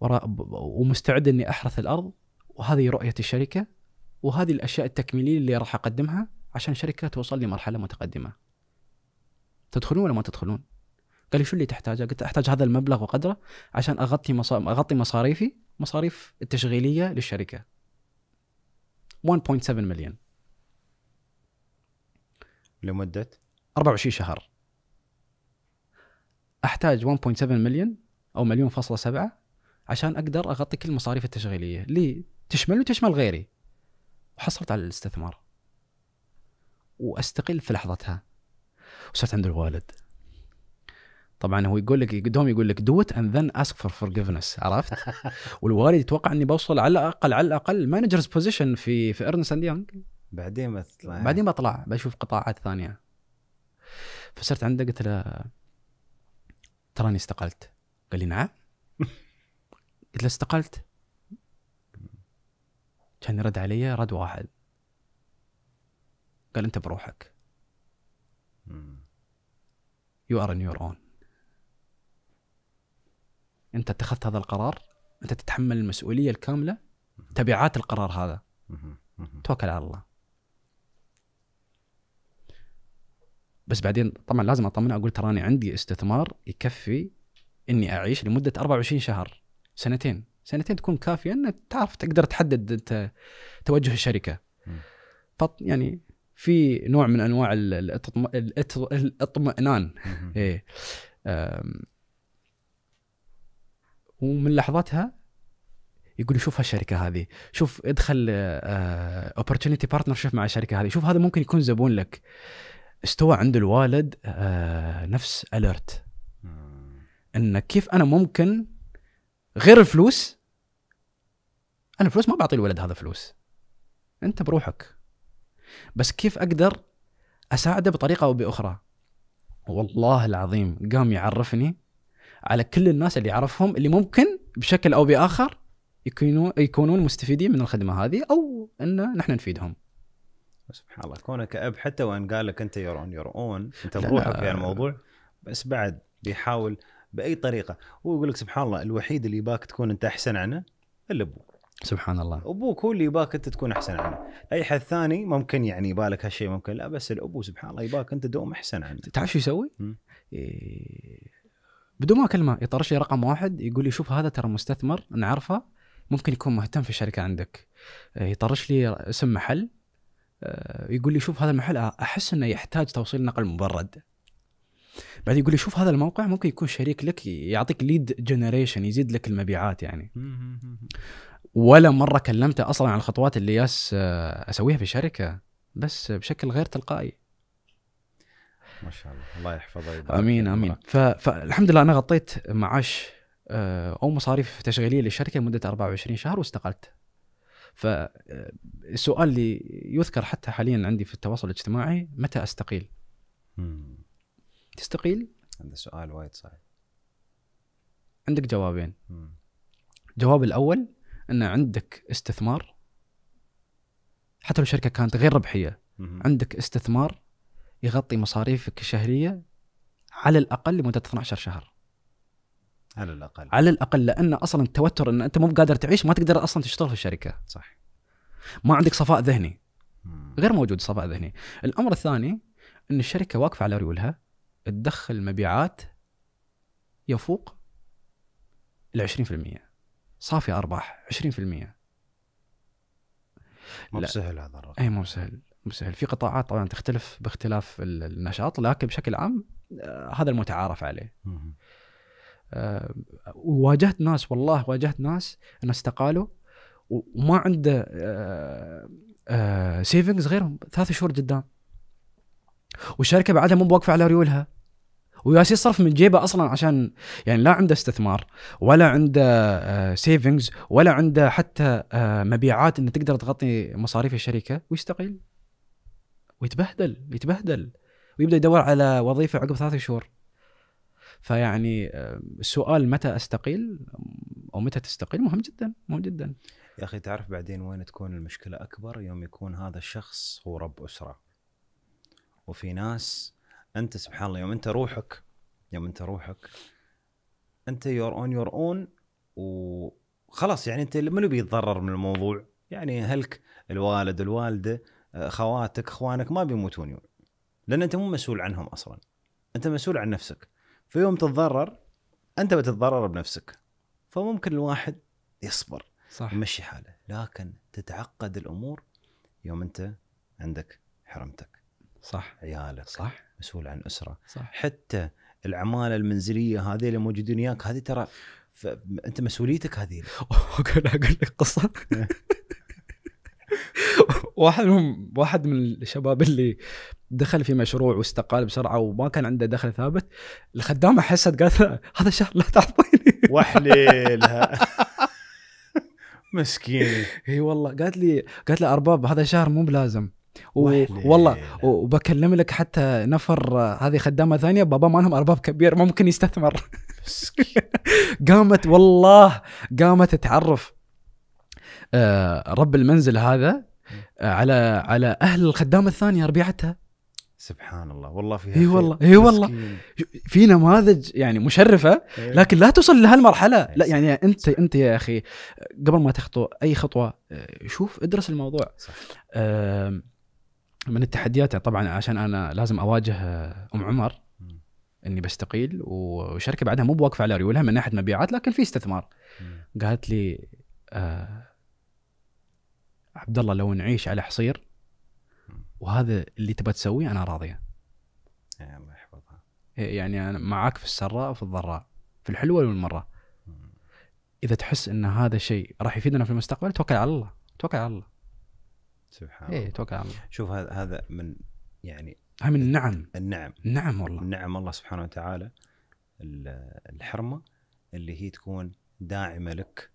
ومستعد اني احرث الارض وهذه رؤيه الشركه وهذه الاشياء التكميليه اللي راح اقدمها عشان الشركه توصل لمرحله متقدمه. تدخلون ولا ما تدخلون؟ قال لي شو اللي تحتاجه؟ قلت احتاج هذا المبلغ وقدره عشان اغطي اغطي مصاريفي مصاريف التشغيليه للشركه. 1.7 مليون. لمده 24 شهر. احتاج 1.7 مليون او مليون فاصلة سبعة عشان اقدر اغطي كل المصاريف التشغيليه اللي تشمل وتشمل غيري وحصلت على الاستثمار واستقل في لحظتها وصرت عند الوالد طبعا هو يقول لك دوم يقول لك دوت اند ذن اسك فور فورجيفنس عرفت؟ والوالد يتوقع اني بوصل على الاقل على الاقل مانجرز بوزيشن في في ارنست اند يونغ بعدين بطلع بعدين بطلع بشوف قطاعات ثانيه فصرت عنده قلت له تراني استقلت قال لي نعم قلت له استقلت كان يرد علي رد واحد قال انت بروحك يو ار ان يور اون انت اتخذت هذا القرار انت تتحمل المسؤوليه الكامله تبعات القرار هذا توكل على الله بس بعدين طبعا لازم اطمنه اقول تراني عندي استثمار يكفي اني اعيش لمده 24 شهر سنتين سنتين تكون كافيه انك تعرف تقدر تحدد انت توجه الشركه فط يعني في نوع من انواع الاطمئنان ايه ومن لحظتها يقول شوف هالشركه هذه شوف ادخل اوبورتونيتي آه، بارتنرشيب مع الشركه هذه شوف هذا ممكن يكون زبون لك استوى عند الوالد آه، نفس اليرت ان كيف انا ممكن غير الفلوس انا الفلوس ما بعطي الولد هذا فلوس انت بروحك بس كيف اقدر اساعده بطريقه او باخرى والله العظيم قام يعرفني على كل الناس اللي يعرفهم اللي ممكن بشكل او باخر يكونون مستفيدين من الخدمه هذه او ان نحن نفيدهم سبحان الله كونك اب حتى وان قال لك انت يور اون يور اون انت بروحك في الموضوع بس بعد بيحاول باي طريقه هو يقول لك سبحان الله الوحيد اللي يباك تكون انت احسن عنه الا ابوك سبحان الله ابوك هو اللي يباك انت تكون احسن عنه اي حد ثاني ممكن يعني يبالك هالشيء ممكن لا بس الابو سبحان الله يباك انت دوم احسن عنه تعرف شو يسوي؟ إيه... بدون ما اكلمه يطرش لي رقم واحد يقول لي شوف هذا ترى مستثمر نعرفه ممكن يكون مهتم في الشركه عندك إيه، يطرش لي اسم محل آه، يقول لي شوف هذا المحل احس انه يحتاج توصيل نقل مبرد بعدين يقول لي شوف هذا الموقع ممكن يكون شريك لك يعطيك ليد جنريشن يزيد لك المبيعات يعني ولا مره كلمته اصلا عن الخطوات اللي ياس آه، اسويها في الشركه بس بشكل غير تلقائي ما شاء الله الله يحفظه يبارك امين امين فالحمد لله انا غطيت معاش آه، او مصاريف تشغيليه للشركه لمده 24 شهر واستقلت فالسؤال آه، اللي يذكر حتى حاليا عندي في التواصل الاجتماعي متى استقيل؟ مم. تستقيل؟ هذا سؤال وايد صعب عندك جوابين الجواب الاول ان عندك استثمار حتى لو الشركه كانت غير ربحيه مم. عندك استثمار يغطي مصاريفك الشهريه على الاقل لمده 12 شهر على الاقل على الاقل لان اصلا التوتر ان انت مو قادر تعيش ما تقدر اصلا تشتغل في الشركه صح ما عندك صفاء ذهني مم. غير موجود صفاء ذهني الامر الثاني ان الشركه واقفه على ريولها تدخل مبيعات يفوق ال 20% صافي ارباح 20% مو سهل هذا الرقم اي مو سهل مو سهل في قطاعات طبعا تختلف باختلاف النشاط لكن بشكل عام آه، هذا المتعارف عليه وواجهت آه، ناس والله واجهت ناس انه استقالوا وما عنده سيفنجز غير ثلاث شهور قدام والشركه بعدها مو بواقفه على ريولها وياس يصرف من جيبه اصلا عشان يعني لا عنده استثمار ولا عنده سيفنجز آه، ولا عنده حتى آه، مبيعات انه تقدر تغطي مصاريف الشركه ويستقيل ويتبهدل يتبهدل ويبدا يدور على وظيفه عقب ثلاثة شهور فيعني آه، السؤال متى استقيل او متى تستقيل مهم جدا مهم جدا يا اخي تعرف بعدين وين تكون المشكله اكبر يوم يكون هذا الشخص هو رب اسره وفي ناس انت سبحان الله يوم انت روحك يوم انت روحك انت يور اون يور اون وخلاص يعني انت منو بيتضرر من الموضوع يعني اهلك الوالد الوالده خواتك اخوانك ما بيموتون يوم لان انت مو مسؤول عنهم اصلا انت مسؤول عن نفسك فيوم تتضرر انت بتتضرر بنفسك فممكن الواحد يصبر صح يمشي حاله لكن تتعقد الامور يوم انت عندك حرمتك صح عيالك صح مسؤول عن اسره صح حتى العماله المنزليه هذه اللي موجودين وياك هذه ترى انت مسؤوليتك هذه اقول لك قصه واحد منهم واحد من الشباب اللي دخل في مشروع واستقال بسرعه وما كان عنده دخل ثابت الخدامه حست قالت هذا الشهر لا تعطيني وحليلها مسكين اي والله قالت لي قالت لي ارباب هذا الشهر مو بلازم و... والله وبكلم لك حتى نفر آه، هذه خدامه ثانيه بابا مالهم ارباب كبير ممكن يستثمر قامت والله قامت تعرف آه رب المنزل هذا آه على على اهل الخدامه الثانيه ربيعتها سبحان الله والله فيها اي والله اي والله في نماذج يعني مشرفه إيه. لكن لا توصل لهالمرحله لا إيه، يعني انت انت يا اخي قبل ما تخطو اي خطوه آه، شوف ادرس الموضوع صح. من التحديات طبعا عشان انا لازم اواجه آه، ام عمر اني بستقيل وشركه بعدها مو بواقفه على ريولها من ناحيه مبيعات لكن في استثمار قالت لي آه عبد الله لو نعيش على حصير وهذا اللي تبى تسويه انا راضيه إيه، الله يحفظها إيه، يعني انا معاك في السراء وفي الضراء في الحلوه والمره اذا تحس ان هذا الشيء راح يفيدنا في المستقبل توكل على الله توكل على الله سبحان إيه، الله اي توكل على الله شوف هذا هذا من يعني من النعم النعم النعم والله نعم الله سبحانه وتعالى الحرمه اللي هي تكون داعمه لك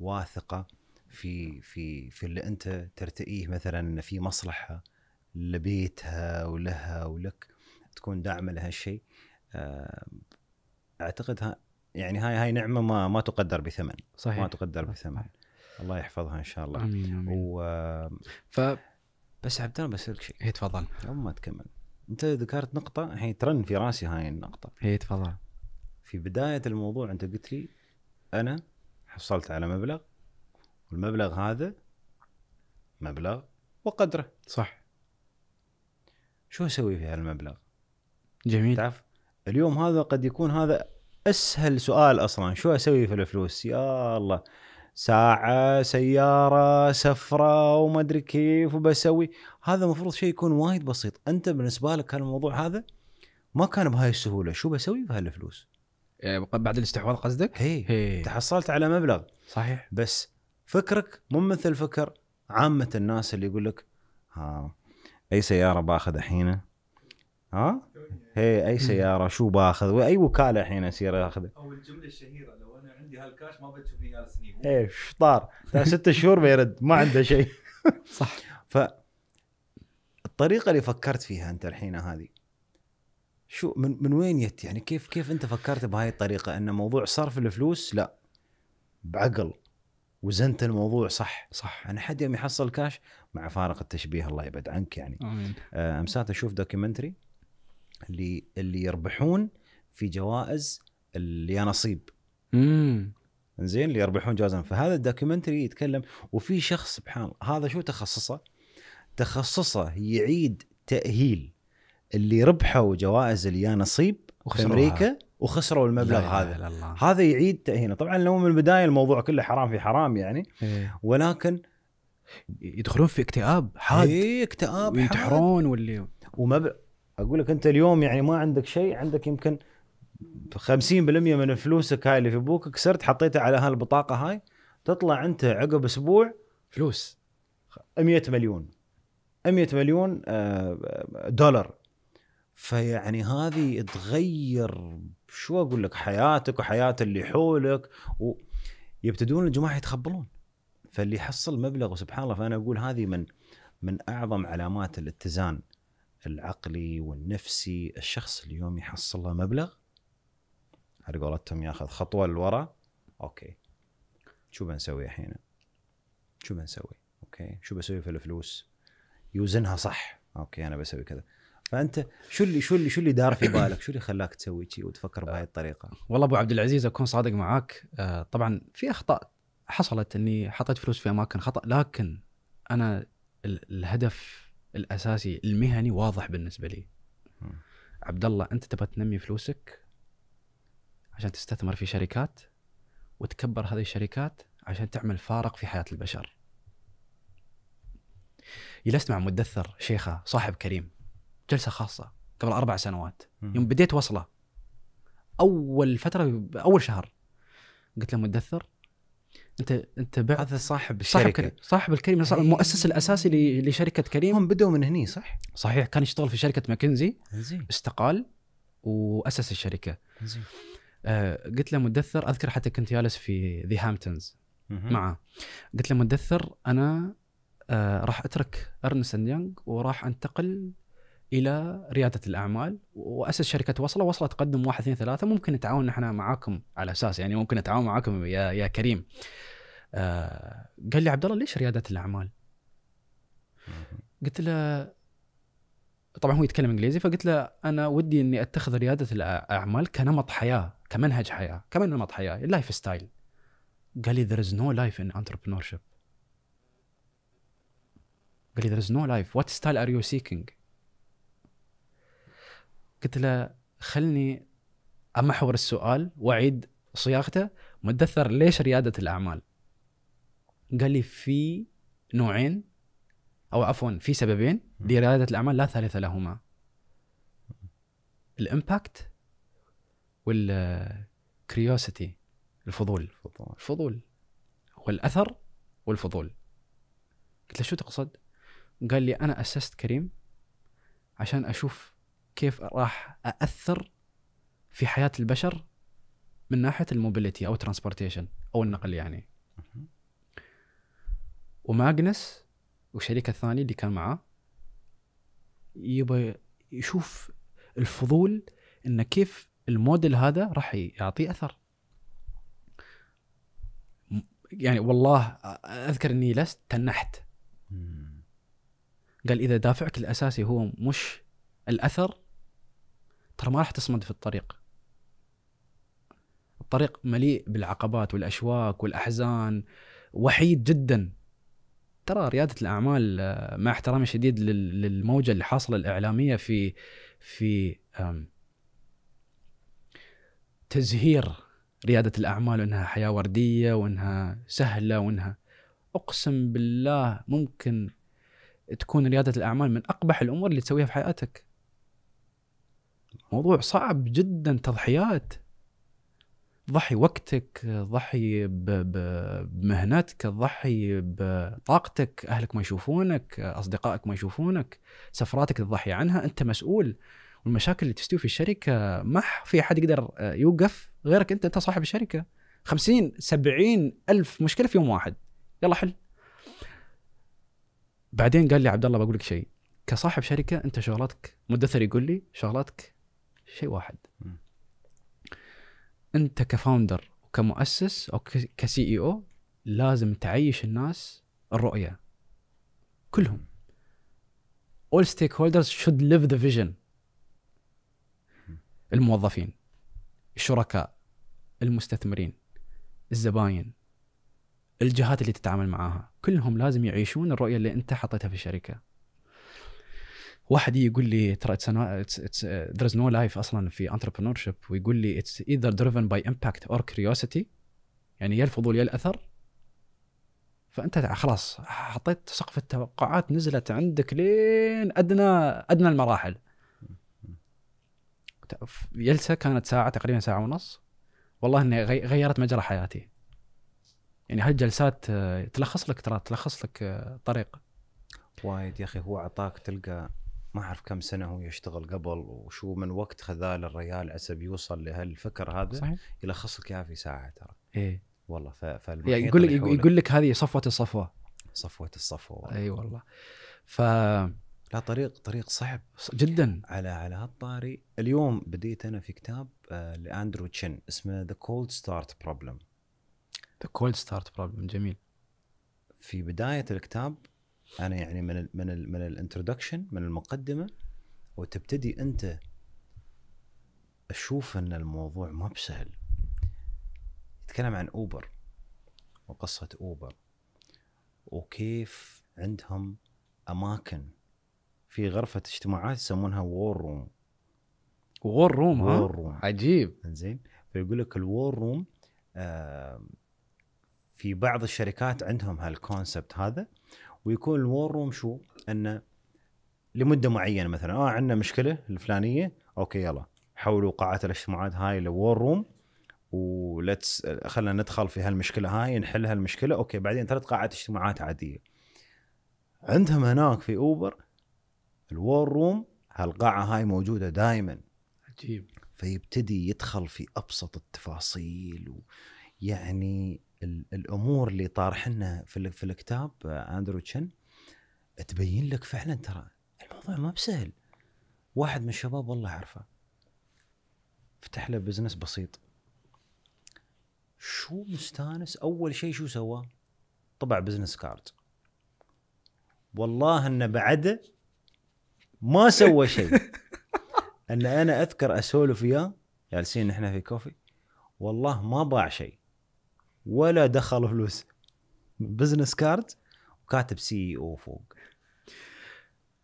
واثقه في في في اللي انت ترتئيه مثلا ان في مصلحه لبيتها ولها ولك تكون داعمه لهالشيء آه، اعتقد ها يعني هاي هاي نعمه ما ما تقدر بثمن صحيح ما تقدر بثمن صحيح. الله يحفظها ان شاء الله امين امين و... ف بس عبد الله بسالك شيء هي إيه، تفضل قبل ما تكمل انت ذكرت نقطه الحين ترن في راسي هاي النقطه هي إيه، تفضل في بدايه الموضوع انت قلت لي انا حصلت على مبلغ والمبلغ هذا مبلغ وقدره صح شو اسوي في هالمبلغ؟ جميل تعرف اليوم هذا قد يكون هذا اسهل سؤال اصلا شو اسوي في الفلوس؟ يا الله ساعه سياره سفره وما ادري كيف وبسوي هذا المفروض شيء يكون وايد بسيط انت بالنسبه لك هالموضوع هذا ما كان بهاي السهوله شو بسوي بهالفلوس إيه، بعد الاستحواذ قصدك هي تحصلت على مبلغ صحيح بس فكرك مو مثل فكر عامه الناس اللي يقول لك ها اي سياره باخذ الحين ها يعني؟ هي اي سياره شو باخذ واي وكاله الحين اسير اخذ او الجمله الشهيره لو انا عندي هالكاش ما بتشوفني جالس سنين ايه شطار ست شهور بيرد ما عنده شيء صح ف الطريقه اللي فكرت فيها انت الحين هذه شو من من وين جت يعني كيف كيف انت فكرت بهاي الطريقه ان موضوع صرف الفلوس لا بعقل وزنت الموضوع صح صح انا حد يوم يحصل كاش مع فارق التشبيه الله يبعد عنك يعني امين آه، امسات اشوف دوكيومنتري اللي اللي يربحون في جوائز اليانصيب امم زين اللي يربحون جوائز فهذا الدوكيومنتري يتكلم وفي شخص سبحان الله هذا شو تخصصه؟ تخصصه يعيد تاهيل اللي ربحوا جوائز اليانصيب نصيب في امريكا وخسروا المبلغ لا هذا لا لا هذا يعيد تاهيله طبعا لو من البدايه الموضوع كله حرام في حرام يعني إيه. ولكن يدخلون في اكتئاب حاد اي اكتئاب وينتحرون واللي ومبلغ اقول لك انت اليوم يعني ما عندك شيء عندك يمكن 50% من فلوسك هاي اللي في بوك كسرت حطيتها على هالبطاقه هاي تطلع انت عقب اسبوع فلوس 100 مليون 100 مليون آه، دولار فيعني هذه تغير شو اقول لك حياتك وحياه اللي حولك ويبتدون الجماعه يتخبلون فاللي يحصل مبلغ وسبحان الله فانا اقول هذه من من اعظم علامات الاتزان العقلي والنفسي الشخص اليوم يحصل له مبلغ على قولتهم ياخذ خطوه لورا اوكي شو بنسوي الحين؟ شو بنسوي؟ اوكي شو بسوي في الفلوس؟ يوزنها صح اوكي انا بسوي كذا فانت شو اللي شو اللي شو اللي دار في بالك؟ شو اللي خلاك تسوي شيء وتفكر بهاي الطريقه؟ والله ابو عبد العزيز اكون صادق معاك آه، طبعا في اخطاء حصلت اني حطيت فلوس في اماكن خطا لكن انا الهدف الاساسي المهني واضح بالنسبه لي. عبد الله انت تبغى تنمي فلوسك عشان تستثمر في شركات وتكبر هذه الشركات عشان تعمل فارق في حياه البشر. جلست مع مدثر شيخه صاحب كريم جلسه خاصه قبل اربع سنوات يوم بديت وصله اول فتره اول شهر قلت له مدثر انت انت بعت هذا صاحب الشركه صاحب الكريم صاحب الكريم المؤسس الاساسي لشركه كريم هم بدوا من هني صح؟ صحيح كان يشتغل في شركه ماكنزي استقال واسس الشركه زين آه، قلت له مدثر اذكر حتى كنت جالس في ذا هامبتونز معه قلت له مدثر انا آه، راح اترك ارنس اند يونغ وراح انتقل الى رياده الاعمال واسس شركه وصله وصله تقدم واحد اثنين ثلاثه ممكن نتعاون احنا معاكم على اساس يعني ممكن نتعاون معاكم يا يا كريم آه قال لي عبد الله ليش رياده الاعمال؟ قلت له طبعا هو يتكلم انجليزي فقلت له انا ودي اني اتخذ رياده الاعمال كنمط حياه كمنهج حياه نمط حياه اللايف ستايل قال لي there is no life in entrepreneurship قال لي there is no life what style are you seeking قلت له خلني امحور السؤال واعيد صياغته متدثر ليش رياده الاعمال قال لي في نوعين او عفوا في سببين لرياده الاعمال لا ثالث لهما الامباكت والكريوسيتي الفضول الفضول الفضول هو الاثر والفضول قلت له شو تقصد؟ قال لي انا اسست كريم عشان اشوف كيف راح ااثر في حياه البشر من ناحيه الموبيليتي او ترانسبورتيشن او النقل يعني وماجنس وشريكه الثاني اللي كان معاه يبغى يشوف الفضول انه كيف الموديل هذا راح يعطي اثر يعني والله اذكر اني لست تنحت قال اذا دافعك الاساسي هو مش الاثر ترى ما راح تصمد في الطريق الطريق مليء بالعقبات والاشواك والاحزان وحيد جدا ترى رياده الاعمال آه، مع احترامي الشديد للموجه اللي حاصله الاعلاميه في في تزهير رياده الاعمال وانها حياه ورديه وانها سهله وانها اقسم بالله ممكن تكون رياده الاعمال من اقبح الامور اللي تسويها في حياتك. موضوع صعب جدا تضحيات ضحي وقتك ضحي بمهنتك ضحي بطاقتك أهلك ما يشوفونك أصدقائك ما يشوفونك سفراتك تضحي عنها أنت مسؤول والمشاكل اللي تستوي في الشركه ما في احد يقدر آه، يوقف غيرك انت انت صاحب الشركه 50 70 الف مشكله في يوم واحد يلا حل بعدين قال لي عبد الله بقول لك شيء كصاحب شركه انت شغلاتك مدثر يقول لي شغلاتك شيء واحد انت كفاوندر وكمؤسس او كسي اي او لازم تعيش الناس الرؤيه كلهم all stakeholders should live the vision الموظفين الشركاء المستثمرين الزباين الجهات اللي تتعامل معاها كلهم لازم يعيشون الرؤيه اللي انت حطيتها في الشركه واحد يقول لي ترى ذير از نو لايف اصلا في انتربرنور شيب ويقول لي اتس ايذر دريفن باي امباكت اور كيوريوسيتي يعني يا الفضول يا الاثر فانت خلاص حطيت سقف التوقعات نزلت عندك لين ادنى ادنى المراحل جلسه كانت ساعه تقريبا ساعه ونص والله انها غيرت مجرى حياتي يعني هالجلسات آه، تلخص لك ترى تلخص لك آه، طريق وايد يا اخي هو اعطاك تلقى ما اعرف كم سنه هو يشتغل قبل وشو من وقت خذال الريال عسب يوصل لهالفكر هذا صحيح. يلخص لك اياها في ساعه ترى ايه والله ف... يعني يقول لك يقول لك هذه صفوه الصفوه صفوه الصفوه والله. اي والله ف لا طريق طريق صعب جدا على على هالطاري اليوم بديت انا في كتاب آه، لاندرو تشن اسمه ذا كولد ستارت بروبلم ذا كولد ستارت بروبلم جميل في بدايه الكتاب انا يعني من الـ من الـ من الانترودكشن من المقدمه وتبتدي انت اشوف ان الموضوع ما بسهل يتكلم عن اوبر وقصه اوبر وكيف عندهم اماكن في غرفه اجتماعات يسمونها وور روم وور روم ها وور روم عجيب انزين فيقول لك الوور روم آه في بعض الشركات عندهم هالكونسبت هذا ويكون الوور روم شو انه لمده معينه مثلا اه عندنا مشكله الفلانيه اوكي يلا حولوا قاعه الاجتماعات هاي لوور روم ولتس خلينا ندخل في هالمشكله هاي نحل هالمشكله اوكي بعدين ثلاث قاعات اجتماعات عاديه عندهم هناك في اوبر الوور روم هالقاعه هاي موجوده دائما عجيب فيبتدي يدخل في ابسط التفاصيل يعني الامور اللي طارحنا في, في الكتاب آه، اندرو تشن تبين لك فعلا ترى الموضوع ما بسهل واحد من الشباب والله اعرفه فتح له بزنس بسيط شو مستانس اول شيء شو سوى طبع بزنس كارد والله انه بعده ما سوى شيء ان انا اذكر اسولف وياه جالسين احنا في كوفي والله ما باع شيء ولا دخل فلوس بزنس كارد وكاتب سي او فوق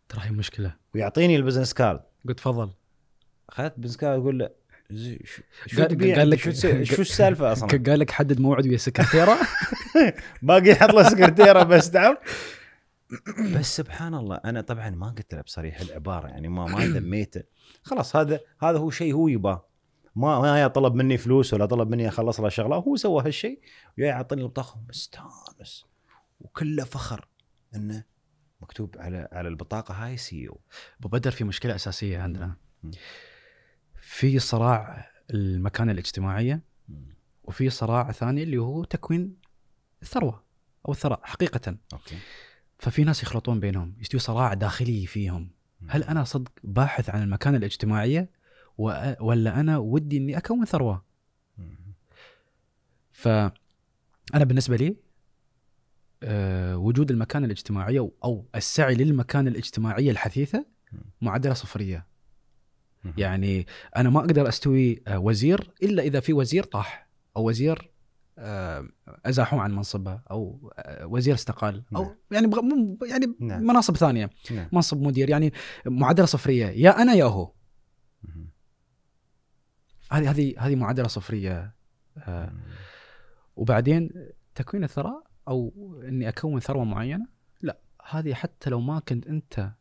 ترى هي مشكله ويعطيني البزنس كارد قلت تفضل اخذت بزنس كارد اقول له شو قال لك شو السالفه اصلا؟ قال لك حدد موعد ويا سكرتيره باقي يحط له سكرتيره بس تعرف بس سبحان الله انا طبعا ما قلت له بصريح العباره يعني ما ما ذميته خلاص هذا هذا هو شيء هو يباه ما ما طلب مني فلوس ولا طلب مني اخلص له شغله هو سوى هالشيء يعطيني البطاقه مستانس وكله فخر انه مكتوب على على البطاقه هاي سي او e ابو بدر في مشكله اساسيه عندنا في صراع المكانه الاجتماعيه وفي صراع ثاني اللي هو تكوين الثروه او الثراء حقيقه اوكي ففي ناس يخلطون بينهم يستوي صراع داخلي فيهم هل انا صدق باحث عن المكانه الاجتماعيه ولا انا ودي اني اكون ثروه ف انا بالنسبه لي آه، وجود المكانه الاجتماعيه او السعي للمكانه الاجتماعيه الحثيثه معدله صفريه يعني انا ما اقدر استوي آه، وزير الا اذا في وزير طاح او وزير ازاحوه عن منصبه او آه، وزير استقال او نعم. يعني يعني نعم. مناصب ثانيه نعم. منصب مدير يعني معادله صفريه يا انا يا هو هذه هذه هذه معادله صفريه آه. وبعدين تكوين الثراء او اني اكون ثروه معينه لا هذه حتى لو ما كنت انت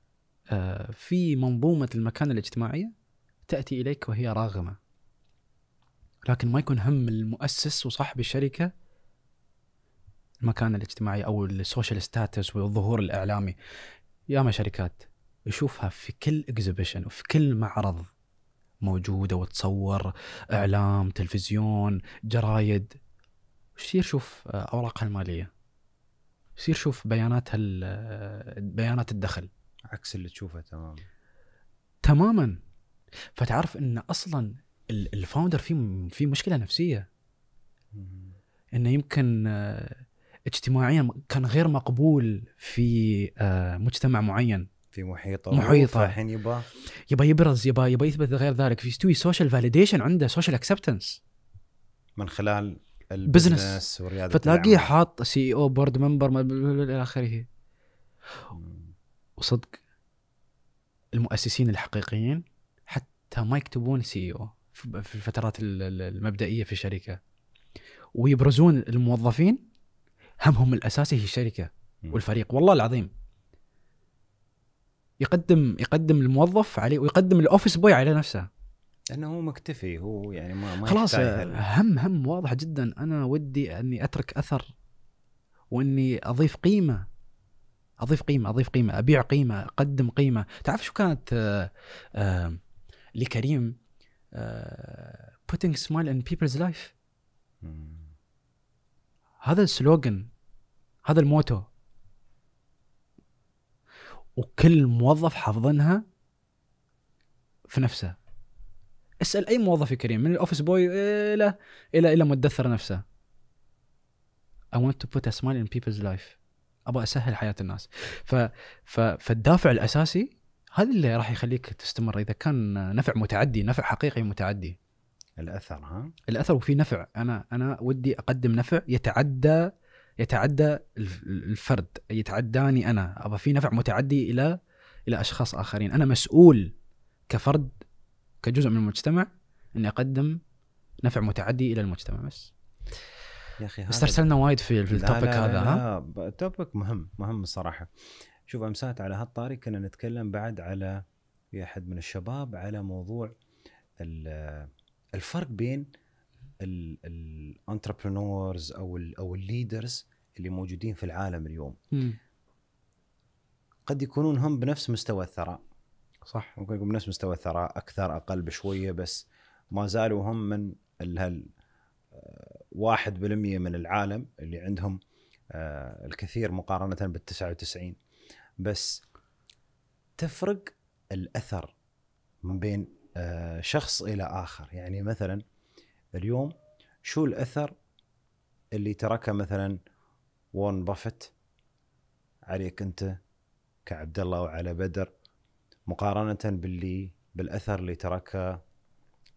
آه في منظومه المكانه الاجتماعيه تاتي اليك وهي راغمه لكن ما يكون هم المؤسس وصاحب الشركه المكان الاجتماعي او السوشيال ستاتس والظهور الاعلامي ياما شركات يشوفها في كل اكزيبيشن وفي كل معرض موجوده وتصور اعلام تلفزيون جرايد يصير شوف آه، اوراقها الماليه يصير شوف بياناتها آه، بيانات الدخل عكس اللي تشوفه تماما تماما فتعرف ان اصلا الفاوندر في في مشكله نفسيه انه يمكن آه، اجتماعيا كان غير مقبول في آه، مجتمع معين في محيطه محيطه الحين يبى يبى يبرز يبى يبى يثبت غير ذلك في يستوي سوشيال فاليديشن عنده سوشيال اكسبتنس من خلال البزنس والرياده فتلاقيه حاط سي او بورد ممبر الى اخره وصدق المؤسسين الحقيقيين حتى ما يكتبون سي او في الفترات المبدئيه في الشركه ويبرزون الموظفين همهم الاساسي هي الشركه والفريق والله العظيم يقدم يقدم الموظف عليه ويقدم الاوفيس بوي على نفسه لانه هو مكتفي هو يعني ما, ما خلاص آه، هم هم واضح جدا انا ودي اني اترك اثر واني اضيف قيمه اضيف قيمه اضيف قيمه ابيع قيمه اقدم قيمه تعرف شو كانت آآ آه، آآ آه، لكريم آه، putting smile in people's life هذا السلوغن هذا الموتو وكل موظف حافظنها في نفسه اسال اي موظف يا كريم من الاوفيس بوي الى الى الى مدثر نفسه I want to put a smile in people's life ابغى اسهل حياه الناس ف... ف... فالدافع الاساسي هذا اللي راح يخليك تستمر اذا كان نفع متعدي نفع حقيقي متعدي الاثر ها الاثر وفي نفع انا انا ودي اقدم نفع يتعدى يتعدى الفرد يتعداني انا ابغى في نفع متعدي الى الى اشخاص اخرين انا مسؤول كفرد كجزء من المجتمع اني اقدم نفع متعدي الى المجتمع بس يا اخي استرسلنا وايد في التوبيك هذا لا ها التوبيك مهم مهم الصراحه شوف امسات على هالطاري كنا نتكلم بعد على في احد من الشباب على موضوع الفرق بين الانتربرنورز او الـ او الليدرز اللي موجودين في العالم اليوم م. قد يكونون هم بنفس مستوى الثراء صح ممكن يكون بنفس مستوى الثراء اكثر اقل بشويه بس ما زالوا هم من هال 1% آه، من العالم اللي عندهم آه، الكثير مقارنه بالتسعة 99 بس تفرق الاثر من بين آه، شخص الى اخر يعني مثلا اليوم شو الاثر اللي تركه مثلا وارن بافت عليك انت كعبد الله وعلى بدر مقارنه باللي بالاثر اللي تركه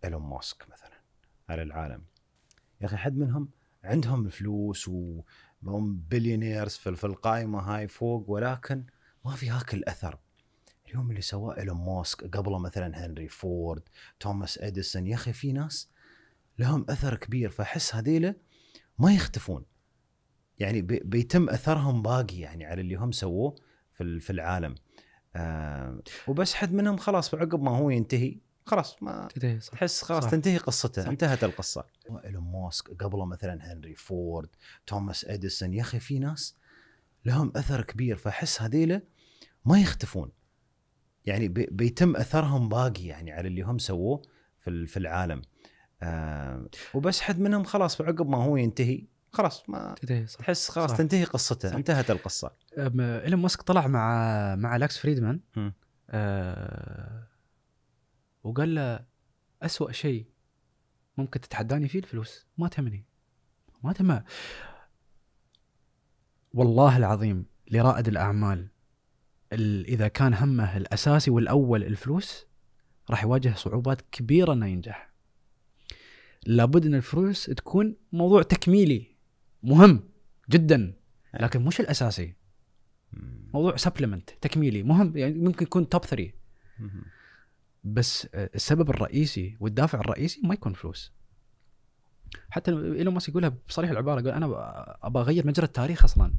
ايلون ماسك مثلا على العالم يا اخي حد منهم عندهم الفلوس وهم بليونيرز في القائمه هاي فوق ولكن ما في هاك الاثر اليوم اللي سواه ايلون ماسك قبله مثلا هنري فورد توماس اديسون يا اخي في ناس لهم اثر كبير فاحس هذيله ما يختفون يعني بيتم اثرهم باقي يعني على اللي هم سووه في في العالم آه وبس حد منهم خلاص عقب ما هو ينتهي خلاص ما تحس خلاص صح. تنتهي قصته صح. انتهت القصه ايلون ماسك قبله مثلا هنري فورد توماس اديسون يا اخي في ناس لهم اثر كبير فاحس هذيله ما يختفون يعني بيتم اثرهم باقي يعني على اللي هم سووه في في العالم آه وبس حد منهم خلاص عقب ما هو ينتهي خلاص ما تنتهي صح تحس خلاص صح تنتهي قصته صح انتهت القصه ايلون ماسك طلع مع مع لاكس فريدمان آه وقال له اسوء شيء ممكن تتحداني فيه الفلوس ما تهمني ما تهمه والله العظيم لرائد الاعمال اذا كان همه الاساسي والاول الفلوس راح يواجه صعوبات كبيره انه ينجح لابد ان الفلوس تكون موضوع تكميلي مهم جدا لكن مش الاساسي موضوع سبلمنت تكميلي مهم يعني ممكن يكون توب 3 بس آه، السبب الرئيسي والدافع الرئيسي ما يكون فلوس حتى ايلون ماسك يقولها بصريح العباره يقول انا ابغى اغير مجرى التاريخ اصلا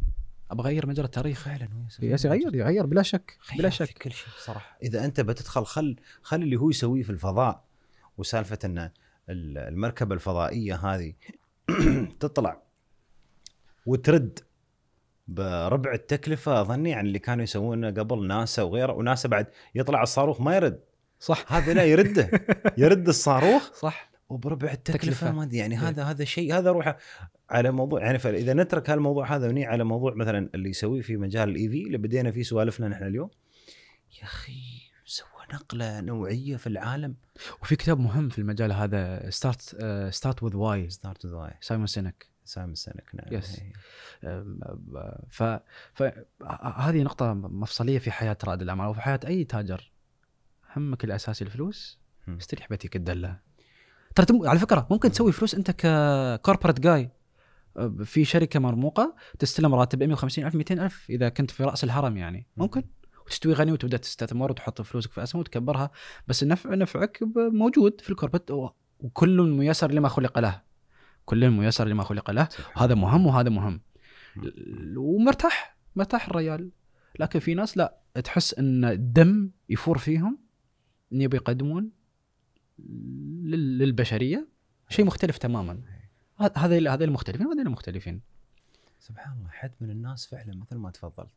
ابغى اغير مجرى التاريخ فعلا يا غير يغير بلا شك بلا شك كل شيء صراحه اذا انت بتدخل خل خل اللي هو يسويه في الفضاء وسالفه ان المركبه الفضائيه هذه تطلع وترد بربع التكلفه اظني عن اللي كانوا يسوونه قبل ناسا وغيره وناسا بعد يطلع الصاروخ ما يرد صح هذا لا يرده يرد الصاروخ صح وبربع التكلفه ما ادري يعني إيه. هذا هذا شيء هذا روحه على موضوع يعني فاذا نترك هالموضوع هذا وني على موضوع مثلا اللي يسويه في مجال الاي في e اللي بدينا فيه سوالفنا نحن اليوم يا اخي سوى نقله نوعيه في العالم وفي كتاب مهم في المجال هذا ستارت ستارت وذ واي ستارت وذ واي سايمون سينك سايمون سينك نعم يس إيه. آه، ف فهذه نقطه مفصليه في حياه رائد الاعمال وفي حياه اي تاجر همك الاساسي الفلوس استريح بيتك الدله ترى على فكره ممكن تسوي فلوس انت ككوربريت جاي في شركه مرموقه تستلم راتب 150 الف 200 الف اذا كنت في راس الهرم يعني ممكن وتستوي غني وتبدا تستثمر وتحط فلوسك في اسهم وتكبرها بس النفع نفعك موجود في الكوربريت وكل ميسر لما خلق له كل ميسر لما خلق له هذا مهم وهذا مهم ومرتاح مرتاح الريال لكن في ناس لا تحس ان الدم يفور فيهم ان يبي يقدمون للبشريه شيء مختلف تماما هذا هذا المختلفين وهذا المختلفين سبحان الله حد من الناس فعلا مثل ما تفضلت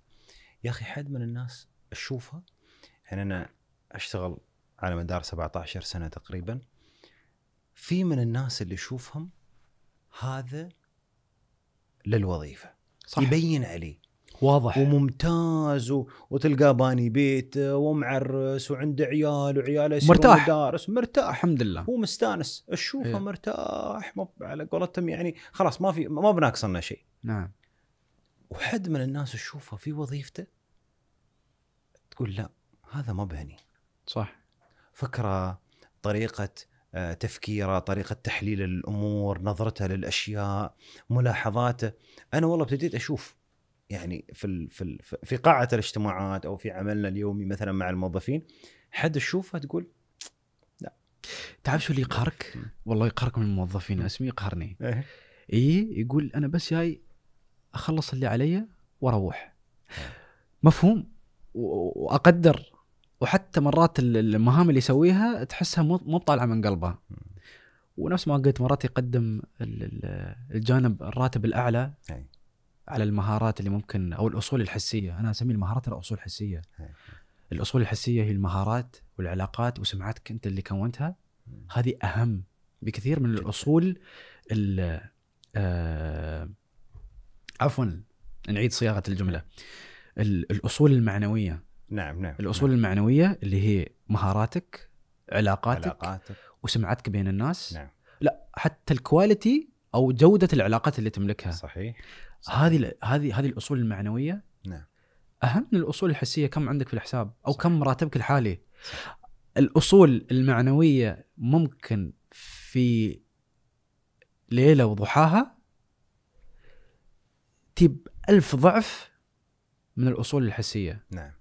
يا اخي حد من الناس اشوفها يعني انا اشتغل على مدار 17 سنه تقريبا في من الناس اللي اشوفهم هذا للوظيفه صح. يبين عليه واضح وممتاز و... وتلقاه باني بيت آه، ومعرس وعنده عيال وعياله مرتاح مدارس مرتاح الحمد لله هو مستانس تشوفه إيه. مرتاح مب... على قولتهم يعني خلاص ما في ما بناقصنا شيء نعم وحد من الناس تشوفه في وظيفته تقول لا هذا ما بهني صح فكره طريقه آه، تفكيره طريقة تحليل الأمور نظرته للأشياء ملاحظاته أنا والله ابتديت أشوف يعني في في في قاعه الاجتماعات او في عملنا اليومي مثلا مع الموظفين حد تشوفه تقول لا تعرف شو اللي يقهرك؟ والله يقهرك من الموظفين اسمي يقهرني اي إيه، يقول انا بس جاي اخلص اللي علي واروح إيه. مفهوم واقدر وحتى مرات المهام اللي يسويها تحسها مو طالعه من قلبه ونفس ما قلت مرات يقدم الجانب الراتب الاعلى إيه. على المهارات اللي ممكن او الاصول الحسيه انا اسمي المهارات الاصول الحسيه الاصول الحسيه هي المهارات والعلاقات وسمعتك انت اللي كونتها هذه اهم بكثير من الاصول ال آه عفوا نعيد صياغه الجمله الاصول المعنويه نعم نعم الاصول نعم. المعنويه اللي هي مهاراتك علاقاتك, علاقاتك وسمعتك بين الناس نعم لا حتى الكواليتي او جوده العلاقات اللي تملكها صحيح هذه هذه هذه الاصول المعنويه نعم اهم من الاصول الحسيه كم عندك في الحساب او صح. كم راتبك الحالي صح. الاصول المعنويه ممكن في ليله وضحاها تب ألف ضعف من الاصول الحسيه نعم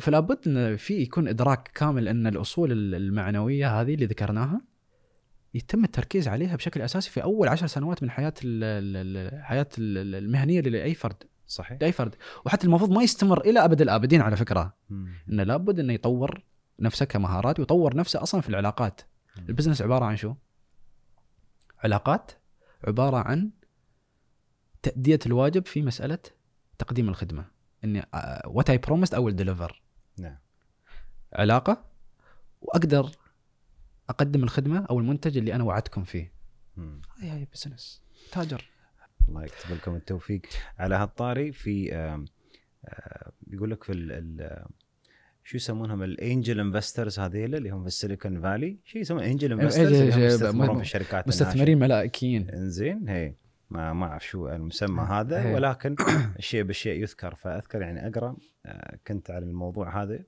فلا بد ان في يكون ادراك كامل ان الاصول المعنويه هذه اللي ذكرناها يتم التركيز عليها بشكل اساسي في اول عشر سنوات من حياه الحياه المهنيه لاي فرد صحيح لاي فرد وحتى المفروض ما يستمر الى ابد الابدين على فكره مم. انه لابد انه يطور نفسه كمهارات ويطور نفسه اصلا في العلاقات مم. البزنس عباره عن شو علاقات عباره عن تاديه الواجب في مساله تقديم الخدمه اني وات اي بروميس اي ويل ديليفر نعم علاقه واقدر اقدم الخدمه او المنتج اللي انا وعدتكم فيه هاي هاي بزنس تاجر الله يكتب لكم التوفيق على هالطاري في يقول لك في الـ الـ شو يسمونهم الانجل انفسترز هذيل اللي هم في السيليكون فالي شيء يسمون انجل انفسترز إيه، إيه، إيه، مستثمرين في الشركات مستثمرين ملائكيين انزين هي ما ما اعرف شو المسمى هذا ولكن الشيء بالشيء يذكر فاذكر يعني اقرا آه، كنت على الموضوع هذا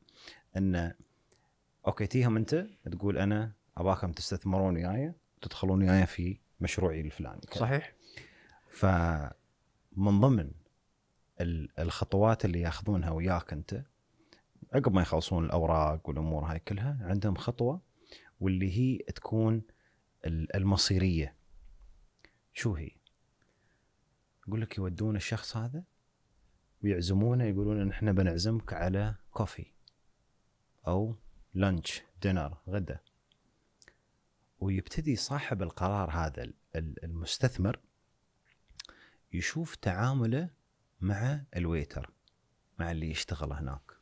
انه اوكي تيهم انت تقول انا اباكم تستثمرون وياي تدخلون وياي في مشروعي الفلاني كده. صحيح فمن ضمن الخطوات اللي ياخذونها وياك انت عقب ما يخلصون الاوراق والامور هاي كلها عندهم خطوه واللي هي تكون المصيريه شو هي؟ يقول لك يودون الشخص هذا ويعزمونه يقولون ان احنا بنعزمك على كوفي او لانش دينر غدا ويبتدي صاحب القرار هذا المستثمر يشوف تعامله مع الويتر مع اللي يشتغل هناك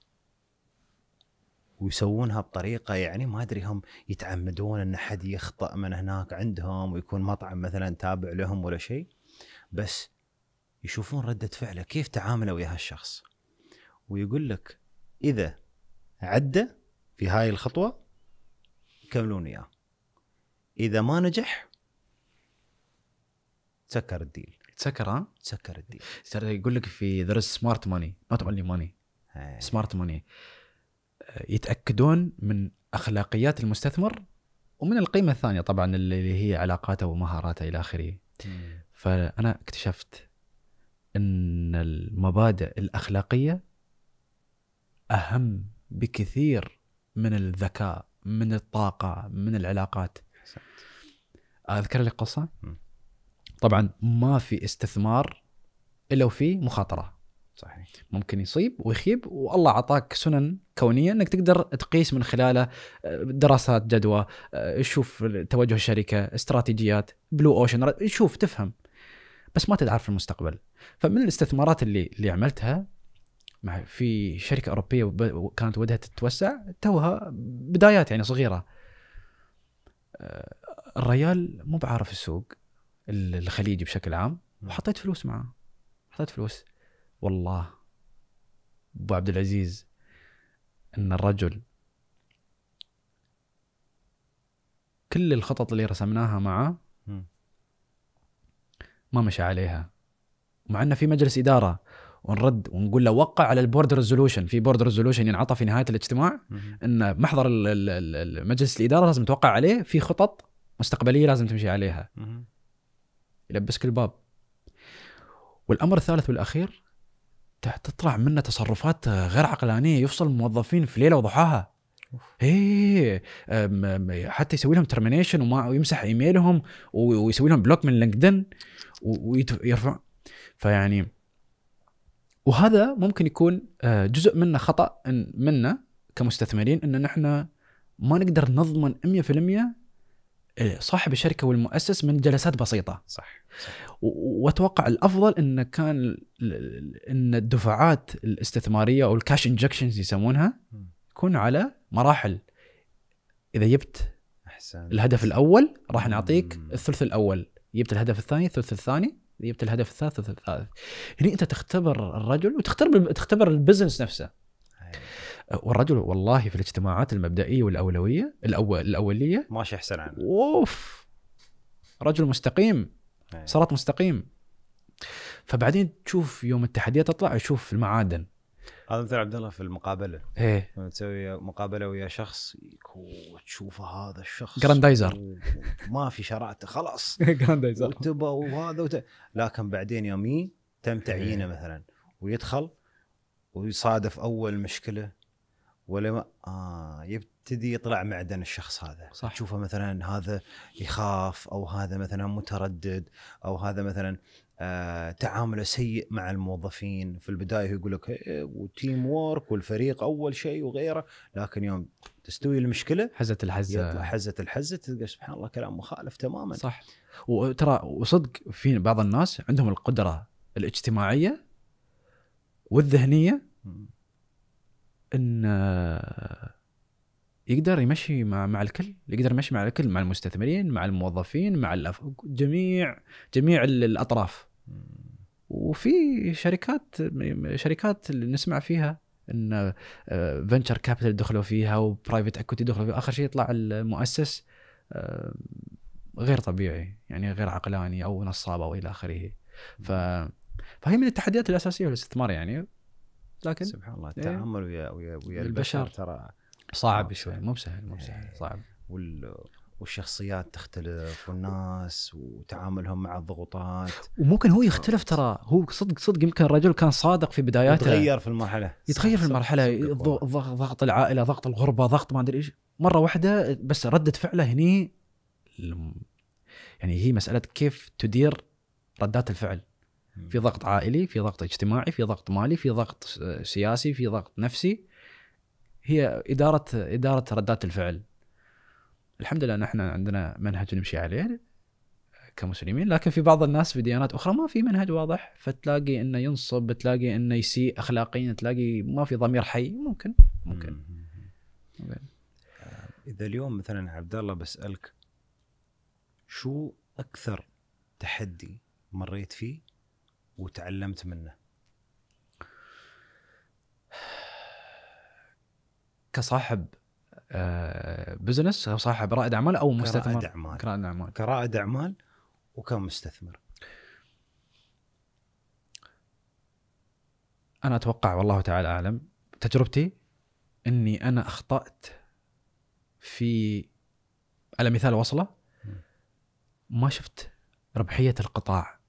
ويسوونها بطريقه يعني ما ادري هم يتعمدون ان حد يخطا من هناك عندهم ويكون مطعم مثلا تابع لهم ولا شيء بس يشوفون رده فعله كيف تعامله ويا هالشخص ويقول لك اذا عدى في هاي الخطوه يكملون اياه اذا ما نجح تسكر الديل تسكر ها؟ تسكر الديل ترى يقول لك في ذير سمارت ماني نوت اونلي ماني سمارت ماني يتاكدون من اخلاقيات المستثمر ومن القيمه الثانيه طبعا اللي هي علاقاته ومهاراته الى اخره فانا اكتشفت ان المبادئ الاخلاقيه اهم بكثير من الذكاء من الطاقه من العلاقات اذكر لك قصه طبعا ما في استثمار الا وفي مخاطره صحيح ممكن يصيب ويخيب والله اعطاك سنن كونيه انك تقدر تقيس من خلاله آه، دراسات جدوى تشوف آه، توجه الشركه استراتيجيات بلو اوشن تشوف تفهم بس ما تدعر في المستقبل فمن الاستثمارات اللي اللي عملتها في شركه اوروبيه كانت ودها تتوسع توها بدايات يعني صغيره الريال مو بعارف السوق الخليجي بشكل عام وحطيت فلوس معاه حطيت فلوس والله ابو عبد العزيز ان الرجل كل الخطط اللي رسمناها معه ما مشى عليها مع انه في مجلس اداره ونرد ونقول له وقع على البورد ريزولوشن في بورد ريزولوشن ينعطى في نهايه الاجتماع ان محضر مجلس الاداره لازم توقع عليه في خطط مستقبليه لازم تمشي عليها يلبسك الباب والامر الثالث والاخير تطلع منه تصرفات غير عقلانيه يفصل الموظفين في ليله وضحاها ايه حتى يسوي لهم ترمينيشن وما ويمسح ايميلهم ويسوي لهم بلوك من لينكدين ويرفع فيعني وهذا ممكن يكون آه، جزء منه خطا منا كمستثمرين ان نحن ما نقدر نضمن 100% آه، صاحب الشركه والمؤسس من جلسات بسيطه صح, صح. واتوقع الافضل ان كان ان الدفعات الاستثماريه او الكاش انجكشنز يسمونها تكون على مراحل اذا جبت الهدف الاول راح نعطيك الثلث الاول جبت الهدف الثاني الثلث الثاني جبت الهدف الثالث الثالث هنا انت تختبر الرجل وتختبر تختبر البزنس نفسه أيوة. والرجل والله في الاجتماعات المبدئيه والاولويه الأول الاوليه ماشي احسن عنه اوف رجل مستقيم أيوة. صارت مستقيم فبعدين تشوف يوم التحديات تطلع تشوف المعادن هذا مثل عبد الله في المقابله ايه لما تسوي مقابله ويا شخص وتشوف هذا الشخص جراندايزر ما في شرعته خلاص جراندايزر وتبى وهذا وت... لكن بعدين يومي تم تعيينه إيه. مثلا ويدخل ويصادف اول مشكله ولا ما آه يبتدي يطلع معدن الشخص هذا صح تشوفه مثلا هذا يخاف او هذا مثلا متردد او هذا مثلا آه، تعامله سيء مع الموظفين في البدايه يقول لك وتيم إيه، وورك والفريق اول شيء وغيره لكن يوم تستوي المشكله حزه الحزه حزت حزه الحزه تلقى سبحان الله كلام مخالف تماما صح وترى وصدق في بعض الناس عندهم القدره الاجتماعيه والذهنيه ان آه، يقدر يمشي مع مع الكل يقدر يمشي مع الكل مع المستثمرين مع الموظفين مع الأف... جميع جميع الاطراف وفي شركات شركات اللي نسمع فيها ان فنتشر آه، كابيتال دخلوا فيها وبرايفت اكوتي دخلوا فيها اخر شيء يطلع المؤسس آه، غير طبيعي يعني غير عقلاني او نصاب او الى اخره ف فهي من التحديات الاساسيه للاستثمار يعني لكن سبحان الله إيه. التعامل ويا ويا, ويا البشر, البشر ترى صعب شوي مو بسهل مو بسهل إيه. صعب وال والشخصيات تختلف والناس وتعاملهم مع الضغوطات وممكن هو يختلف ترى هو صدق صدق يمكن الرجل كان صادق في بداياته يتغير في المرحله يتغير في المرحله ضغط العائله ضغط الغربه ضغط ما ادري ايش مره واحده بس رده فعله هني يعني هي مساله كيف تدير ردات الفعل في ضغط عائلي في ضغط اجتماعي في ضغط مالي في ضغط سياسي في ضغط نفسي هي اداره اداره ردات الفعل الحمد لله نحن عندنا منهج نمشي عليه كمسلمين لكن في بعض الناس في ديانات اخرى ما في منهج واضح فتلاقي انه ينصب تلاقي انه يسيء اخلاقيا تلاقي ما في ضمير حي ممكن ممكن آه، اذا اليوم مثلا عبد الله بسالك شو اكثر تحدي مريت فيه وتعلمت منه كصاحب بزنس او صاحب رائد اعمال او مستثمر كرائد اعمال كرائد اعمال كرائد اعمال وكان مستثمر انا اتوقع والله تعالى اعلم تجربتي اني انا اخطات في على مثال وصله ما شفت ربحيه القطاع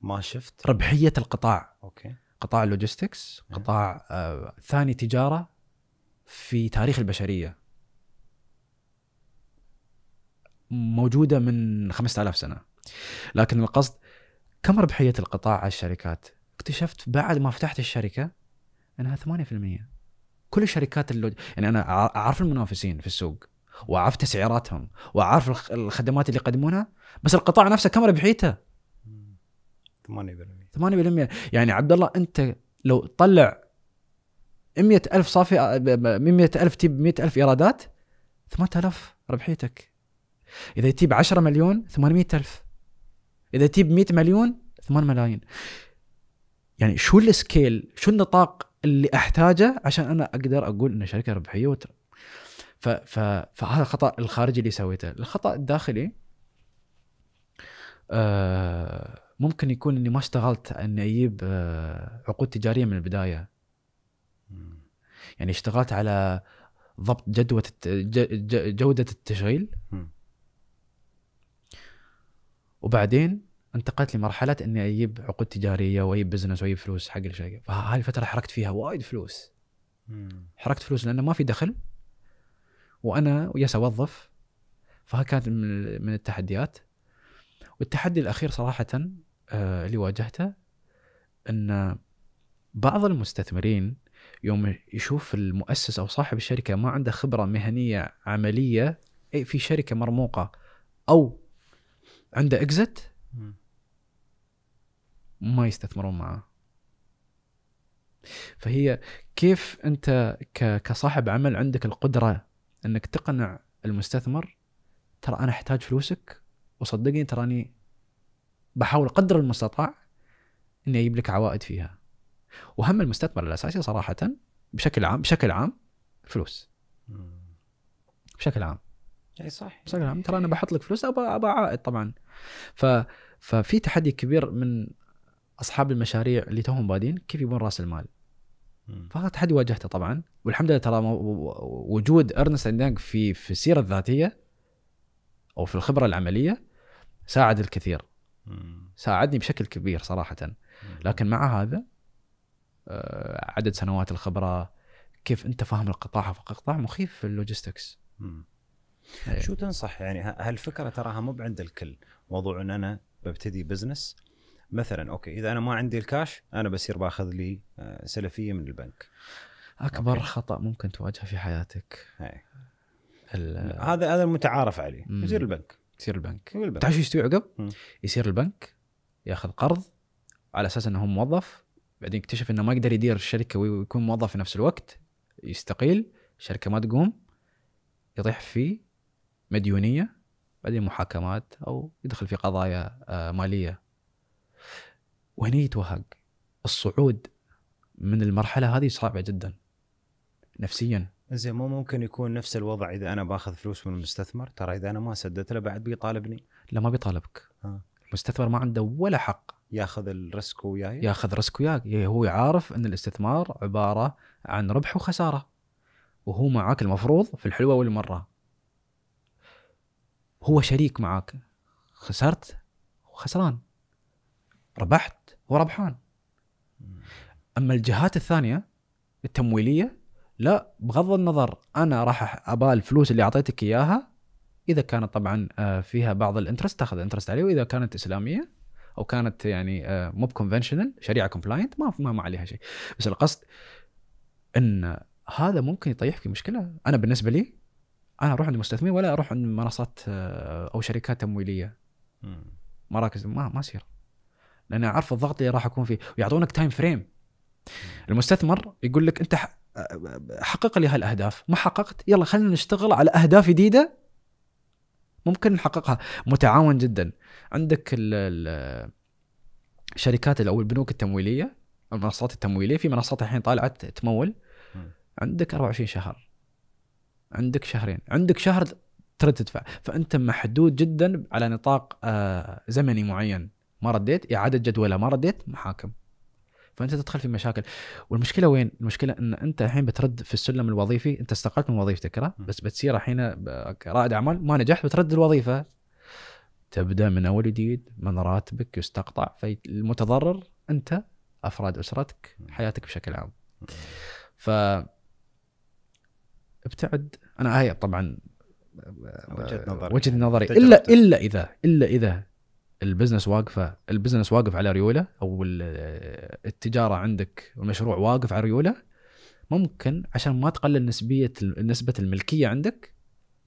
ما شفت ربحيه القطاع اوكي قطاع اللوجيستكس نعم. قطاع آه ثاني تجاره في تاريخ البشريه موجوده من 5000 سنه لكن القصد كم ربحيه القطاع على الشركات اكتشفت بعد ما فتحت الشركه انها 8% كل الشركات اللوج... يعني انا اعرف المنافسين في السوق واعرف تسعيراتهم واعرف الخدمات اللي يقدمونها بس القطاع نفسه كم ربحيته 8% 8% يعني عبد الله انت لو طلع 100 ألف صافي 100 آه، ألف تجيب 100 ألف إيرادات 8000 ربحيتك إذا تجيب 10 مليون 800 ألف إذا تجيب 100 مليون 8 ملايين يعني شو السكيل شو النطاق اللي أحتاجه عشان أنا أقدر أقول إن شركة ربحية وتر... ف... ف... فهذا الخطأ الخارجي اللي سويته الخطأ الداخلي آه ممكن يكون اني ما اشتغلت اني اجيب آه عقود تجاريه من البدايه يعني اشتغلت على ضبط جدوى جوده التشغيل وبعدين انتقلت لمرحله اني اجيب عقود تجاريه واجيب بزنس واجيب فلوس حق الشركه فهذه الفتره حركت فيها وايد فلوس حركت فلوس لانه ما في دخل وانا وياس اوظف فها كانت من التحديات والتحدي الاخير صراحه آه، اللي واجهته ان بعض المستثمرين يوم يشوف المؤسس او صاحب الشركه ما عنده خبره مهنيه عمليه إيه، في شركه مرموقه او عنده اكزت ما يستثمرون معاه فهي كيف انت كصاحب عمل عندك القدره انك تقنع المستثمر ترى انا احتاج فلوسك وصدقني تراني بحاول قدر المستطاع اني اجيب لك عوائد فيها وهم المستثمر الاساسي صراحه بشكل عام بشكل عام فلوس بشكل عام اي صح بشكل عام ترى انا بحط لك فلوس ابى ابى عائد طبعا ف ففي تحدي كبير من اصحاب المشاريع اللي توهم بادين كيف يبون راس المال فهذا تحدي واجهته طبعا والحمد لله ترى وجود ارنست اند في في السيره الذاتيه او في الخبره العمليه ساعد الكثير ساعدني بشكل كبير صراحه لكن مع هذا آه، عدد سنوات الخبره كيف انت فاهم القطاع فقطاع مخيف في اللوجيستكس إيه. شو تنصح يعني هالفكره تراها مو عند الكل موضوع ان انا ببتدي بزنس مثلا اوكي اذا انا ما عندي الكاش انا بصير باخذ لي آه، سلفيه من البنك اكبر أوكي. خطا ممكن تواجهه في حياتك هذا هذا المتعارف عليه يصير البنك يصير البنك, البنك. تعرف شو يستوي عقب؟ يصير البنك ياخذ قرض على اساس انه هو موظف بعدين اكتشف انه ما يقدر يدير الشركه ويكون موظف في نفس الوقت يستقيل الشركه ما تقوم يطيح في مديونيه بعدين محاكمات او يدخل في قضايا آه، ماليه وهني يتوهق الصعود من المرحله هذه صعبه جدا نفسيا زين مو ممكن يكون نفس الوضع اذا انا باخذ فلوس من المستثمر ترى اذا انا ما سددت له بعد بيطالبني لا ما بيطالبك آه. المستثمر ما عنده ولا حق ياخذ الريسك وياي ياخذ ريسك وياك إيه، هو عارف ان الاستثمار عباره عن ربح وخساره وهو معاك المفروض في الحلوه والمره هو شريك معاك خسرت وخسران ربحت وربحان اما الجهات الثانيه التمويليه لا بغض النظر انا راح ابال الفلوس اللي اعطيتك اياها اذا كانت طبعا آه، فيها بعض الانترست تاخذ انترست عليه واذا كانت اسلاميه او كانت يعني آه، مو بكونفشنال شريعه كومبلاينت ما ما, عليها شيء بس القصد ان هذا ممكن يطيح في مشكله انا بالنسبه لي انا اروح عند المستثمرين ولا اروح عند منصات آه، او شركات تمويليه مراكز ما ما يصير لان اعرف الضغط اللي راح اكون فيه ويعطونك تايم فريم المستثمر يقول لك انت آه، حقق لي هالاهداف ما حققت يلا خلينا نشتغل على اهداف جديده ممكن نحققها متعاون جدا عندك الشركات او البنوك التمويليه المنصات التمويليه في منصات الحين طالعت تمول عندك 24 شهر عندك شهرين عندك شهر ترد تدفع فانت محدود جدا على نطاق آه، زمني معين ما رديت اعاده جدوله ما رديت محاكم فانت تدخل في مشاكل والمشكله وين المشكله ان انت الحين بترد في السلم الوظيفي انت استقلت من وظيفتك بس بتصير الحين رائد اعمال ما نجحت بترد الوظيفه تبدا من اول جديد من راتبك يستقطع فالمتضرر انت افراد اسرتك حياتك بشكل عام ف ابتعد انا هاي طبعا وجهه آه، نظري وجهه يعني نظري الا الا اذا الا اذا البزنس واقفه البزنس واقف على ريوله او آه، التجاره عندك المشروع واقف على ريوله ممكن عشان ما تقلل نسبيه نسبه الملكيه عندك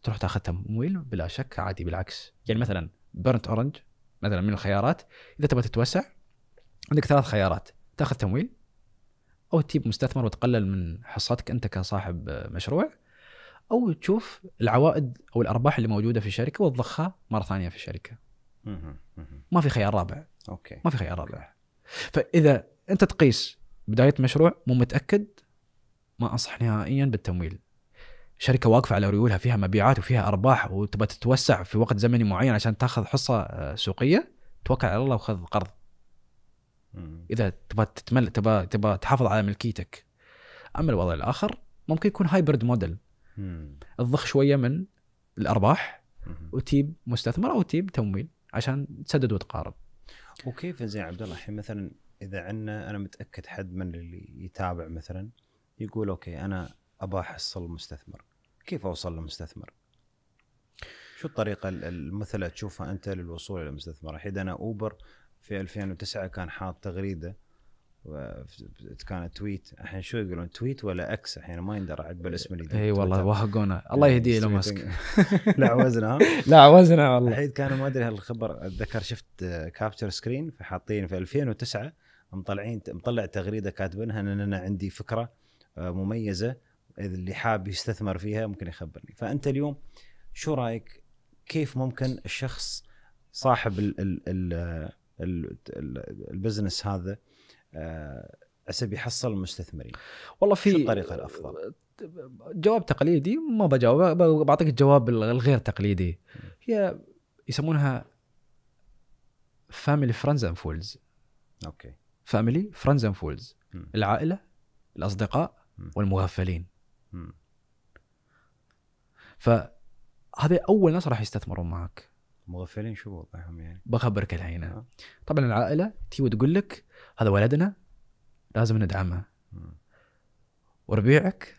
تروح تاخذ تمويل بلا شك عادي بالعكس يعني مثلا بيرنت اورنج مثلا من الخيارات اذا تبغى تتوسع عندك ثلاث خيارات تاخذ تمويل او تجيب مستثمر وتقلل من حصتك انت كصاحب مشروع او تشوف العوائد او الارباح اللي موجوده في الشركه وتضخها مره ثانيه في الشركه. ما في خيار رابع. اوكي. ما في خيار رابع. فاذا انت تقيس بدايه مشروع مو متاكد ما انصح نهائيا بالتمويل شركه واقفه على ريولها فيها مبيعات وفيها ارباح وتبغى تتوسع في وقت زمني معين عشان تاخذ حصه آه، سوقيه توكل على الله وخذ قرض اذا تبغى تتمل تبغى تبغى تحافظ على ملكيتك اما الوضع الاخر ممكن يكون هايبرد موديل تضخ شويه من الارباح وتجيب مستثمر او تجيب تمويل عشان تسدد وتقارب وكيف زين عبد الله الحين مثلا اذا عندنا انا متاكد حد من اللي يتابع مثلا يقول اوكي انا ابى احصل مستثمر كيف اوصل لمستثمر؟ شو الطريقه المثلى تشوفها انت للوصول الى مستثمر؟ الحين انا اوبر في 2009 كان حاط تغريده كانت تويت الحين شو يقولون تويت ولا اكس الحين ما يندرى عقب الاسم اللي اي والله وهقونا الله إيه، يهديه ايلون ماسك لا عوزنا لا عوزنا والله الحين كانوا ما ادري هالخبر اتذكر شفت كابتشر سكرين فحاطين في 2009 مطلعين مطلع تغريده كاتبينها ان انا عندي فكره آه، مميزه اللي حاب يستثمر فيها ممكن يخبرني فانت اليوم شو رايك كيف ممكن الشخص صاحب ال ال ال البزنس هذا عسى آه، بيحصل المستثمرين والله في الطريقه الافضل جواب تقليدي ما بجاوب بعطيك الجواب الغير تقليدي هي يسمونها فاميلي فرندز اند فولز اوكي فاميلي فرندز اند فولز العائله الاصدقاء والمغفلين فهذا اول ناس راح يستثمرون معك مغفلين شو وضعهم يعني بخبرك الحين آه. طبعا العائله تي وتقول لك هذا ولدنا لازم ندعمه وربيعك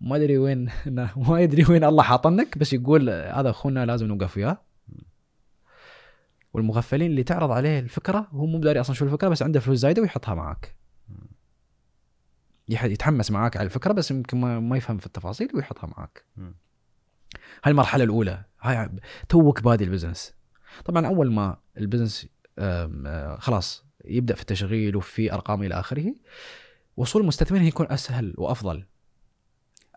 ما ادري وين ما يدري وين الله حاطنك بس يقول هذا اخونا لازم نوقف وياه والمغفلين اللي تعرض عليه الفكره هو مو داري اصلا شو الفكره بس عنده فلوس زايده ويحطها معك يتحمس معاك على الفكره بس يمكن ما يفهم في التفاصيل ويحطها معاك. هاي المرحله الاولى هاي توك بادي البزنس. طبعا اول ما البزنس آه، خلاص يبدا في التشغيل وفي ارقام الى اخره وصول المستثمرين يكون اسهل وافضل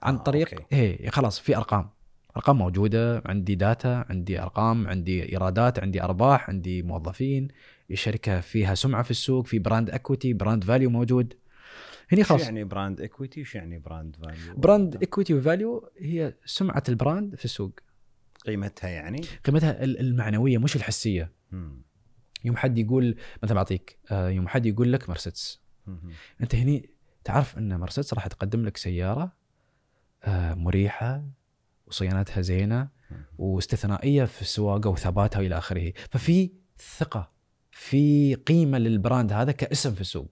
عن آه، طريق آه، ايه خلاص في ارقام ارقام موجوده عندي داتا عندي ارقام عندي ايرادات عندي ارباح عندي موظفين الشركه فيها سمعه في السوق في براند اكويتي براند فاليو موجود هني خلاص يعني براند اكويتي وش يعني براند فاليو براند اكويتي وفاليو هي سمعه البراند في السوق قيمتها يعني قيمتها المعنويه مش الحسيه مم. يوم حد يقول مثلا بعطيك آه، يوم حد يقول لك مرسيدس انت هني تعرف ان مرسيدس راح تقدم لك سياره آه، مريحه وصيانتها زينه واستثنائيه في السواقه وثباتها والى اخره ففي ثقه في قيمه للبراند هذا كاسم في السوق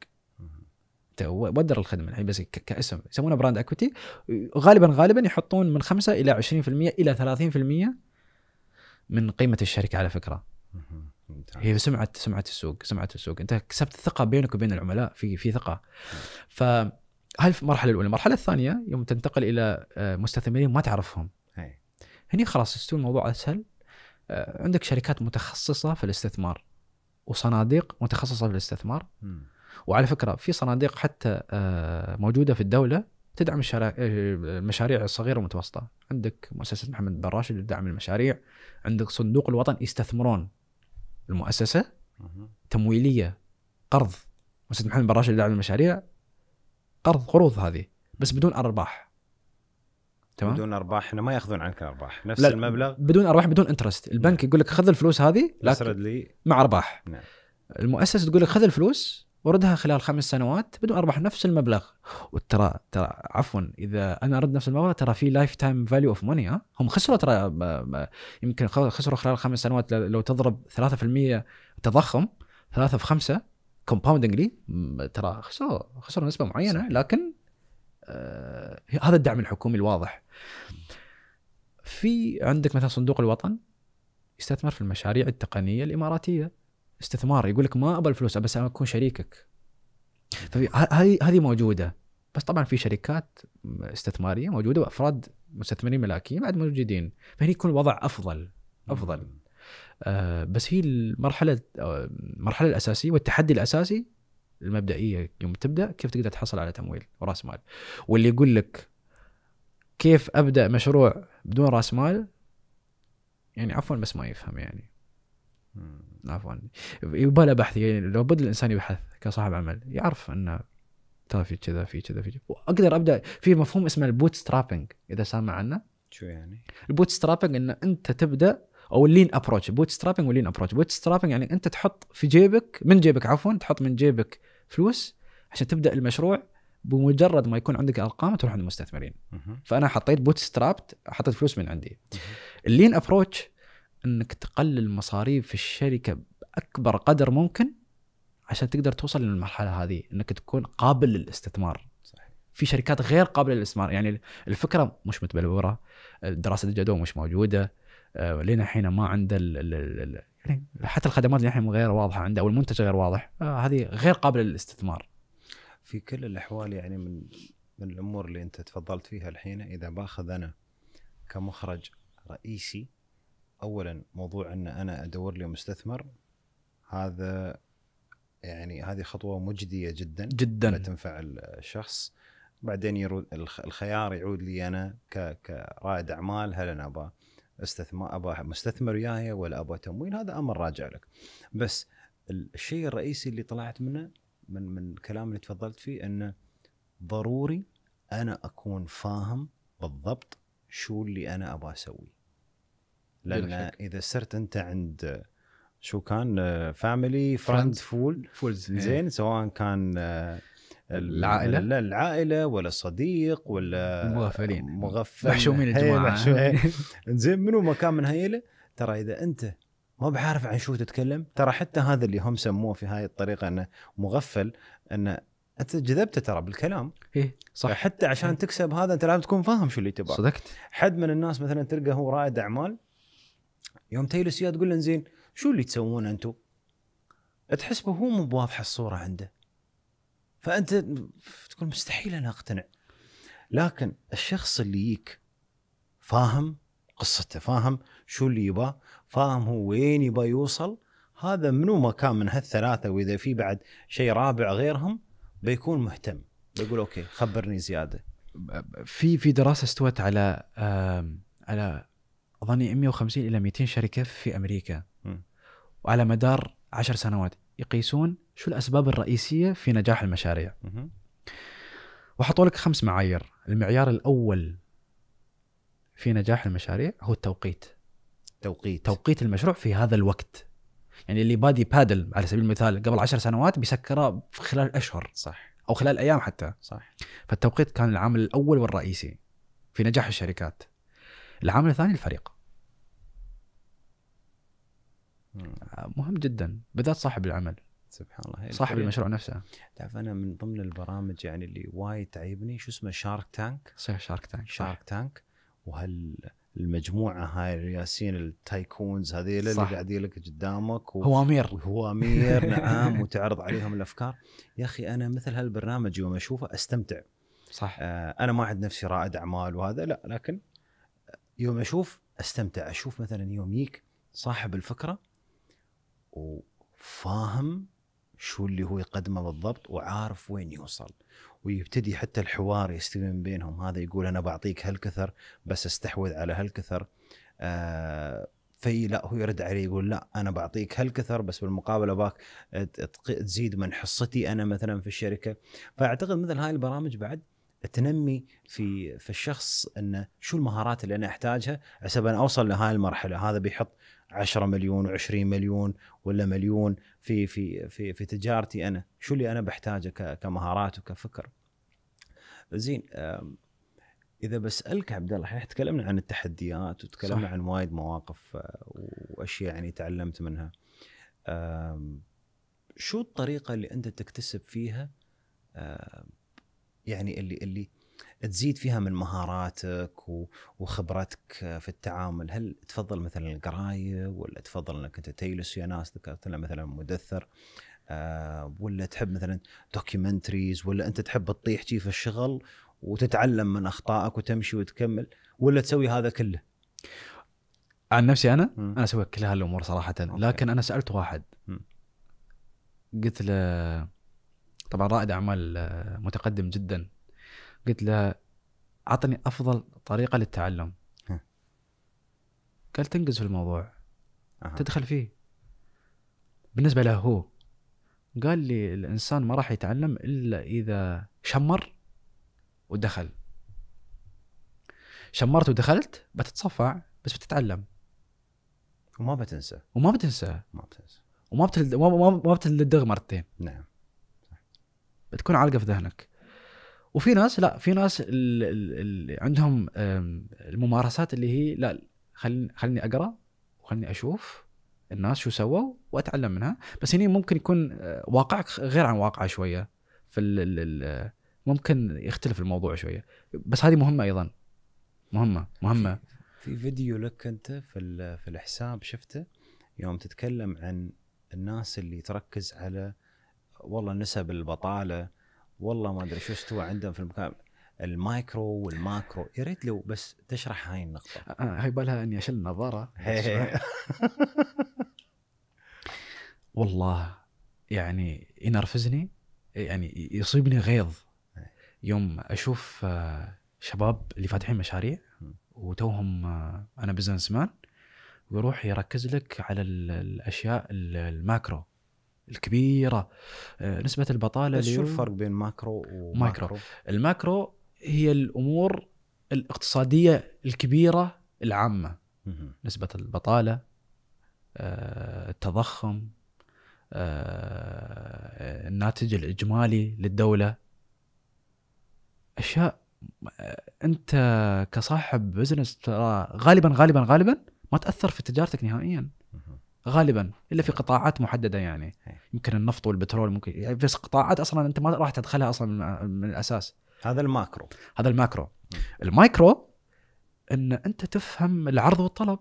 ودر الخدمه الحين يعني بس كاسم يسمونه براند اكوتي غالبا غالبا يحطون من 5 الى 20% الى 30% من قيمه الشركه على فكره هي سمعه سمعه السوق سمعه السوق انت كسبت ثقه بينك وبين العملاء في في ثقه ف هاي المرحله الاولى المرحله الثانيه يوم تنتقل الى آه، مستثمرين ما تعرفهم هني خلاص استوى الموضوع اسهل آه، عندك شركات متخصصه في الاستثمار وصناديق متخصصه في الاستثمار م. وعلى فكره في صناديق حتى آه، موجوده في الدوله تدعم المشاريع آه، الصغيره والمتوسطه عندك مؤسسه محمد بن راشد لدعم المشاريع عندك صندوق الوطن يستثمرون المؤسسه تمويليه قرض مؤسسه محمد بن راشد لدعم المشاريع قرض قروض هذه بس بدون ارباح تمام بدون ارباح ما ياخذون عنك ارباح نفس لا المبلغ بدون ارباح بدون انترست البنك نعم. يقول لك خذ الفلوس هذه لكن لي مع ارباح نعم. المؤسسه تقول لك خذ الفلوس وردها خلال خمس سنوات بدون اربح نفس المبلغ وترى ترى عفوا اذا انا ارد نفس المبلغ ترى في لايف تايم فاليو اوف ماني ها هم خسروا ترى يمكن خسروا خلال خمس سنوات لو تضرب 3% تضخم 3 في 5 كومباوندنجلي ترى خسروا خسروا نسبه معينه لكن آه هذا الدعم الحكومي الواضح في عندك مثلا صندوق الوطن يستثمر في المشاريع التقنيه الاماراتيه استثمار يقول لك ما ابغى الفلوس بس اكون شريكك فهذه هذه موجوده بس طبعا في شركات استثماريه موجوده وافراد مستثمرين ملاكيين بعد موجودين فهنا يكون الوضع افضل افضل آه بس هي المرحله آه، المرحله الاساسيه والتحدي الاساسي المبدئيه يوم تبدا كيف تقدر تحصل على تمويل وراس مال واللي يقول لك كيف ابدا مشروع بدون راس مال يعني عفوا بس ما يفهم يعني عفوا يبغى له بحث يعني لابد الانسان يبحث كصاحب عمل يعرف انه ترى في كذا في كذا في كذا واقدر ابدا في مفهوم اسمه البوت سترابنج اذا سامع عنه شو يعني؟ البوت سترابنج ان انت تبدا او اللين ابروتش بوت سترابنج واللين ابروتش بوت سترابنج يعني انت تحط في جيبك من جيبك عفوا تحط من جيبك فلوس عشان تبدا المشروع بمجرد ما يكون عندك ارقام تروح عند المستثمرين فانا حطيت بوت سترابت حطيت فلوس من عندي اللين ابروتش انك تقلل مصاريف الشركه باكبر قدر ممكن عشان تقدر توصل للمرحله هذه انك تكون قابل للاستثمار صحيح. في شركات غير قابله للاستثمار يعني الفكره مش متبلوره دراسه الجدوى مش موجوده آه، لنا حين ما عنده يعني حتى الخدمات اللي الحين غير واضحه عنده او المنتج غير واضح آه، هذه غير قابله للاستثمار في كل الاحوال يعني من من الامور اللي انت تفضلت فيها الحين اذا باخذ انا كمخرج رئيسي اولا موضوع ان انا ادور لي مستثمر هذا يعني هذه خطوه مجديه جدا جدا تنفع الشخص بعدين يرود الخيار يعود لي انا كرائد اعمال هل انا ابغى استثمار ابغى مستثمر وياي ولا ابغى تمويل هذا امر راجع لك بس الشيء الرئيسي اللي طلعت منه من من الكلام اللي تفضلت فيه انه ضروري انا اكون فاهم بالضبط شو اللي انا ابغى اسويه لان اذا صرت انت عند شو كان فاميلي فرند فول فولز زين سواء كان آه، العائله لا العائله ولا صديق ولا مغفلين مغفل محشومين الجماعه زين منو مكان من هيله ترى اذا انت ما بعرف عن شو تتكلم ترى حتى هذا اللي هم سموه في هاي الطريقه انه مغفل انه انت جذبته ترى بالكلام ايه صح حتى عشان إيه. تكسب هذا انت لازم تكون فاهم شو اللي تبغاه صدقت حد من الناس مثلا تلقى هو رائد اعمال يوم تجلس وياه تقول له زين شو اللي تسوون انتم؟ تحسبه هو مو بواضحه الصوره عنده فانت تقول مستحيل انا اقتنع لكن الشخص اللي يجيك فاهم قصته فاهم شو اللي يباه فاهم هو وين يبغى يوصل هذا منو ما كان من هالثلاثه واذا في بعد شيء رابع غيرهم بيكون مهتم بيقول اوكي خبرني زياده في في دراسه استوت على على اظني 150 الى 200 شركه في امريكا م. وعلى مدار 10 سنوات يقيسون شو الاسباب الرئيسيه في نجاح المشاريع م. وحطوا لك خمس معايير المعيار الاول في نجاح المشاريع هو التوقيت توقيت توقيت المشروع في هذا الوقت يعني اللي بادي بادل على سبيل المثال قبل عشر سنوات بيسكره خلال اشهر صح او خلال ايام حتى صح فالتوقيت كان العامل الاول والرئيسي في نجاح الشركات العامل الثاني الفريق آه، مهم جدا بالذات صاحب العمل سبحان الله يعني صاحب المشروع نفسه تعرف انا من ضمن البرامج يعني اللي وايد تعجبني شو اسمه شارك تانك صحيح شارك تانك شارك تانك وهالمجموعه المجموعه هاي الرياسين التايكونز هذيل اللي قاعدين لك قدامك و... هوامير هوامير نعم وتعرض عليهم الافكار يا اخي انا مثل هالبرنامج يوم اشوفه استمتع صح آه انا ما عند نفسي رائد اعمال وهذا لا لكن يوم اشوف استمتع اشوف مثلا يوم يجيك صاحب الفكره وفاهم شو اللي هو يقدمه بالضبط وعارف وين يوصل ويبتدي حتى الحوار يستمر بينهم هذا يقول انا بعطيك هالكثر بس استحوذ على هالكثر آه في لا هو يرد عليه يقول لا انا بعطيك هالكثر بس بالمقابل اباك آه، تزيد من حصتي انا مثلا في الشركه فاعتقد مثل هاي البرامج بعد تنمي في في الشخص انه شو المهارات اللي انا احتاجها حسب انا اوصل لهاي المرحله هذا بيحط 10 مليون و20 مليون ولا مليون في في في في تجارتي انا شو اللي انا بحتاجه كمهارات وكفكر زين اذا بسالك عبد الله احنا تكلمنا عن التحديات وتكلمنا صح. عن وايد مواقف آه، واشياء يعني تعلمت منها شو الطريقه اللي انت تكتسب فيها يعني اللي اللي تزيد فيها من مهاراتك وخبرتك في التعامل هل تفضل مثلا القرايه ولا تفضل انك انت تيلس ويا ناس ذكرت لنا مثلا مدثر آه، ولا تحب مثلا دوكيومنتريز ولا انت تحب تطيح شي في الشغل وتتعلم من اخطائك وتمشي وتكمل ولا تسوي هذا كله؟ عن نفسي انا م. انا اسوي كل هالامور صراحه أوكي. لكن انا سالت واحد م. قلت له طبعا رائد اعمال آه، متقدم جدا قلت له اعطني افضل طريقه للتعلم قال تنقز في الموضوع أه. تدخل فيه بالنسبه له هو قال لي الانسان ما راح يتعلم الا اذا شمر ودخل شمرت ودخلت بتتصفع بس بتتعلم وما بتنسى وما بتنسى ما بتنسى وما بتلد... ما, ما بتلدغ مرتين نعم بتكون عالقه في ذهنك وفي ناس لا في ناس اللي عندهم الممارسات اللي هي لا خليني خليني اقرا وخليني اشوف الناس شو سووا واتعلم منها بس هنا ممكن يكون آه، واقعك غير عن واقعه شويه في ممكن يختلف الموضوع شويه بس هذه مهمه ايضا مهمه مهمه في فيديو لك انت في في الحساب شفته يوم تتكلم عن الناس اللي تركز على والله نسب البطاله والله ما ادري شو استوى عندهم في المكان المايكرو والماكرو يا ريت لو بس تشرح هاي النقطه آه, آه، هاي بالها اني اشيل النظاره والله يعني ينرفزني يعني يصيبني غيظ يوم اشوف آه، شباب اللي فاتحين مشاريع وتوهم آه، انا بزنس مان ويروح يركز لك على الاشياء الماكرو الكبيره آه، نسبه البطاله بس شو الفرق بين ماكرو ومايكرو الماكرو هي الامور الاقتصاديه الكبيره العامه نسبه البطاله آه، التضخم آه، الناتج الاجمالي للدوله اشياء انت كصاحب بزنس ترى غالبا غالبا غالبا ما تاثر في تجارتك نهائيا غالبا الا في قطاعات محدده يعني إيه. يمكن النفط والبترول ممكن يعني في قطاعات اصلا انت ما راح تدخلها اصلا من الاساس هذا الماكرو هذا الماكرو إيه. المايكرو ان انت تفهم العرض والطلب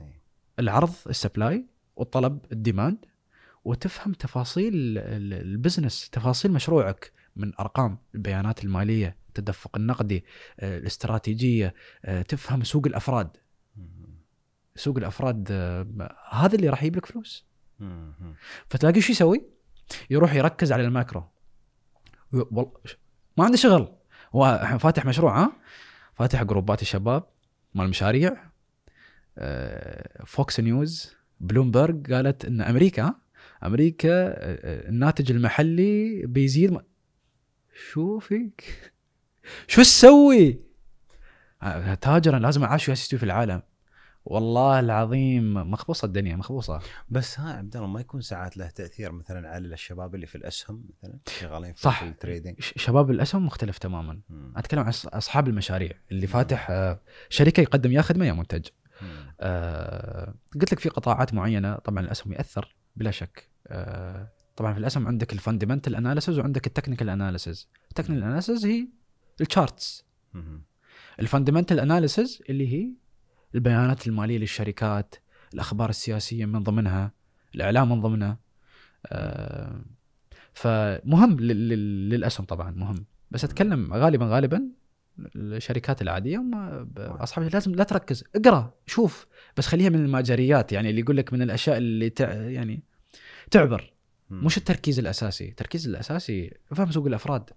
إيه. العرض السبلاي والطلب الديماند وتفهم تفاصيل البزنس تفاصيل مشروعك من ارقام البيانات الماليه التدفق النقدي آه، الاستراتيجيه آه، تفهم سوق الافراد سوق الافراد آه، هذا اللي راح يجيب لك فلوس فتلاقي شو يسوي؟ يروح يركز على الماكرو ما عنده شغل هو فاتح مشروع ها فاتح جروبات الشباب مال المشاريع فوكس نيوز بلومبرج قالت ان امريكا امريكا آه، آه، الناتج المحلي بيزيد ما... شو فيك؟ شو تسوي؟ تاجر لازم اعرف شو يستوي في العالم والله العظيم مخبوصه الدنيا مخبوصه بس ها عبد الله ما يكون ساعات له تاثير مثلا على الشباب اللي في الاسهم مثلا شغالين في صح التريدينج شباب الاسهم مختلف تماما مم. اتكلم عن اصحاب المشاريع اللي فاتح مم. آه، شركه يقدم يا خدمه يا منتج آه قلت لك في قطاعات معينه طبعا الاسهم ياثر بلا شك آه طبعا في الاسهم عندك الفاندمنتال اناليسز وعندك التكنيكال اناليسز التكنيكال اناليسز هي الشارتس الفاندمنتال اناليسز اللي هي البيانات الماليه للشركات الاخبار السياسيه من ضمنها الاعلام من ضمنها آه، فمهم للاسهم طبعا مهم بس اتكلم غالبا غالبا الشركات العاديه هم اصحاب لازم لا تركز اقرا شوف بس خليها من المجريات يعني اللي يقول لك من الاشياء اللي تع... يعني تعبر مش التركيز الاساسي التركيز الاساسي افهم سوق الافراد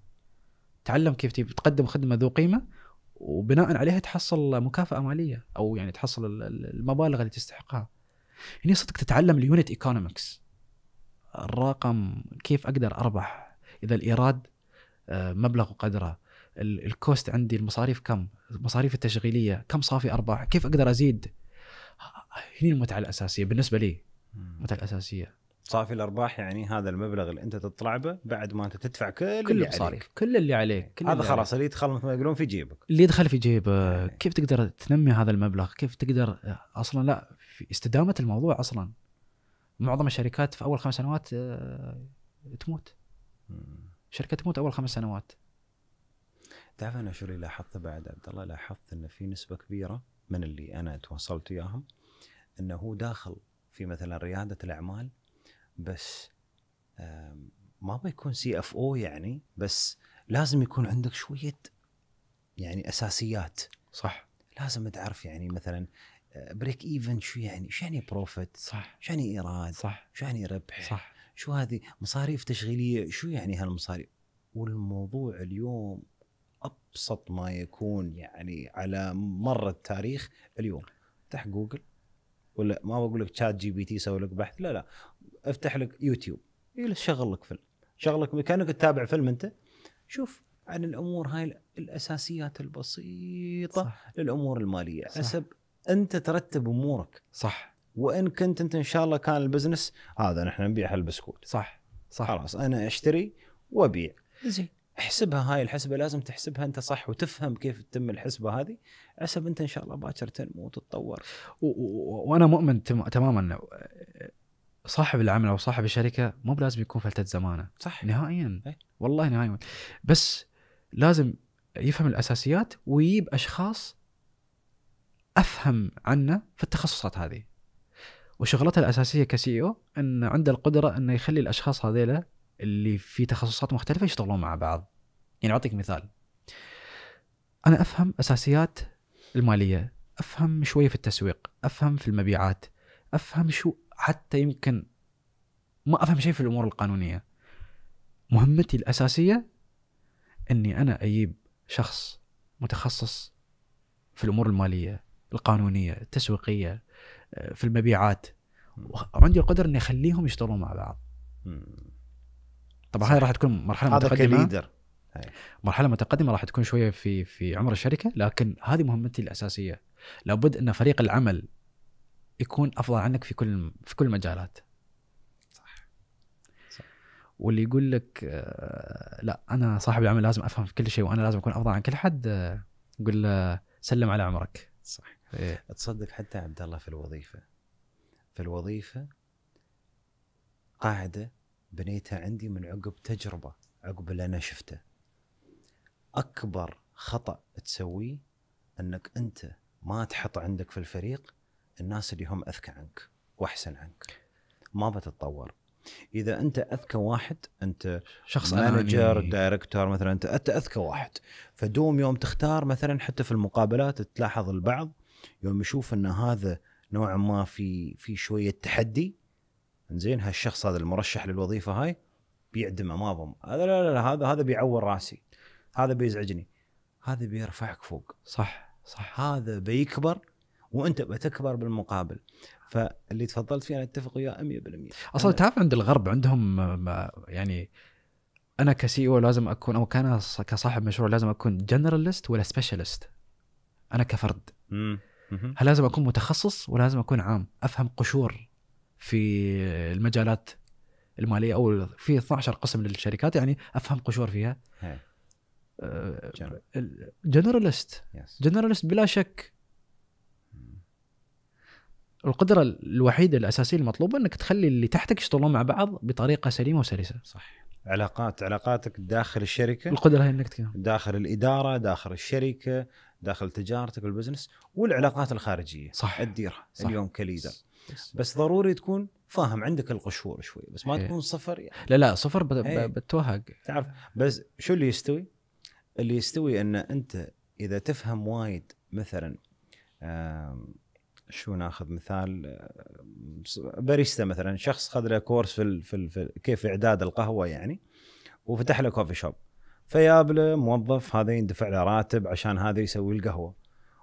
تعلم كيف تقدم خدمه ذو قيمه وبناء عليها تحصل مكافاه ماليه او يعني تحصل المبالغ اللي تستحقها هني صدق تتعلم اليونت ايكونومكس الرقم كيف اقدر اربح اذا الايراد آه، مبلغ وقدره الكوست عندي المصاريف كم المصاريف التشغيليه كم صافي ارباح كيف اقدر ازيد هني المتعه الاساسيه بالنسبه لي المتعه الاساسيه صافي الارباح يعني هذا المبلغ اللي انت تطلع به بعد ما انت تدفع كل, كل اللي عليك كل اللي عليك كل هذا خلاص اللي يدخل مثل ما يقولون في جيبك اللي يدخل في جيبك كيف تقدر تنمي هذا المبلغ كيف تقدر اصلا لا في استدامه الموضوع اصلا معظم الشركات في اول خمس سنوات آه، تموت شركه تموت اول خمس سنوات تعرف انا شو اللي لاحظته بعد عبد الله لاحظت ان في نسبه كبيره من اللي انا تواصلت وياهم انه هو داخل في مثلا رياده الاعمال بس ما بيكون سي اف او يعني بس لازم يكون عندك شويه يعني اساسيات صح لازم تعرف يعني مثلا بريك آه، ايفن شو يعني؟ شو يعني بروفيت؟ صح شو يعني ايراد؟ صح شو يعني ربح؟ صح شو هذه مصاريف تشغيليه؟ شو يعني هالمصاريف؟ والموضوع اليوم ابسط ما يكون يعني على مر التاريخ اليوم تح جوجل ولا ما بقول لك شات جي بي تي سوي لك بحث لا لا افتح لك يوتيوب شغل لك فيلم شغل لك كانك تتابع فيلم انت شوف عن الامور هاي الاساسيات البسيطه صح. للامور الماليه صح. حسب انت ترتب امورك صح وان كنت انت ان شاء الله كان البزنس هذا نحن نبيع هالبسكوت صح صح خلاص انا اشتري وابيع زين احسبها هاي الحسبه لازم تحسبها انت صح وتفهم كيف تتم الحسبه هذه عسب انت ان شاء الله باكر تنمو وتتطور وانا مؤمن تماما صاحب العمل او صاحب الشركه مو بلازم يكون فلتة زمانه صح نهائيا ايه؟ والله نهائيا بس لازم يفهم الاساسيات ويجيب اشخاص افهم عنه في التخصصات هذه وشغلتها الاساسيه كسي او e ان عنده القدره انه يخلي الاشخاص هذيلا اللي في تخصصات مختلفه يشتغلون مع بعض يعني اعطيك مثال انا افهم اساسيات الماليه افهم شويه في التسويق افهم في المبيعات افهم شو حتى يمكن ما افهم شيء في الامور القانونيه مهمتي الاساسيه اني انا اجيب شخص متخصص في الامور الماليه القانونيه التسويقيه آه، في المبيعات وعندي القدره اني اخليهم يشتغلون مع بعض طبعا هاي راح تكون مرحله متقدمه كليدر مرحله متقدمه راح تكون شويه في في عمر الشركه لكن هذه مهمتي الاساسيه لابد ان فريق العمل يكون افضل عنك في كل في كل المجالات صح. صح واللي يقول لك آه، لا انا صاحب العمل لازم افهم في كل شيء وانا لازم اكون افضل عن كل حد آه، قل له آه، سلم على عمرك صح إيه. تصدق حتى عبد الله في الوظيفه في الوظيفه قاعده بنيتها عندي من عقب تجربه عقب اللي انا شفته اكبر خطا تسويه انك انت ما تحط عندك في الفريق الناس اللي هم اذكى عنك واحسن عنك ما بتتطور اذا انت اذكى واحد انت شخص مانجر دايركتور مثلا انت انت اذكى واحد فدوم يوم تختار مثلا حتى في المقابلات تلاحظ البعض يوم يشوف ان هذا نوعا ما في في شويه تحدي زين هالشخص هذا المرشح للوظيفه هاي بيعدمه ما هذا لا لا, لا هذا هذا بيعور راسي هذا بيزعجني هذا بيرفعك فوق صح صح هذا بيكبر وانت بتكبر بالمقابل فاللي تفضلت فيه انا اتفق وياه 100% اصلا تعرف عند الغرب عندهم يعني انا كسي او لازم اكون او كان كصاحب مشروع لازم اكون جنرالست ولا سبيشالست انا كفرد هل لازم اكون متخصص ولا لازم اكون عام افهم قشور في المجالات الماليه او في 12 قسم للشركات يعني افهم قشور فيها جنرالست أه، جنرالست بلا شك القدره الوحيده الاساسيه المطلوبه انك تخلي اللي تحتك يشتغلون مع بعض بطريقه سليمه وسلسه صح علاقات علاقاتك داخل الشركه القدره هي انك تكلم. داخل الاداره داخل الشركه داخل تجارتك والبزنس والعلاقات الخارجيه صح تديرها اليوم كليدر بس ضروري تكون فاهم عندك القشور شوي بس ما هي. إيه. تكون صفر يعني. لا لا صفر بتوهق إيه. تعرف بس شو اللي يستوي؟ اللي يستوي ان انت اذا تفهم وايد مثلا شو ناخذ مثال آه، باريستا مثلا شخص خذ له كورس في, الـ في, الـ في كيف اعداد القهوه يعني وفتح له كوفي شوب فياب له موظف هذا يندفع له راتب عشان هذا يسوي القهوه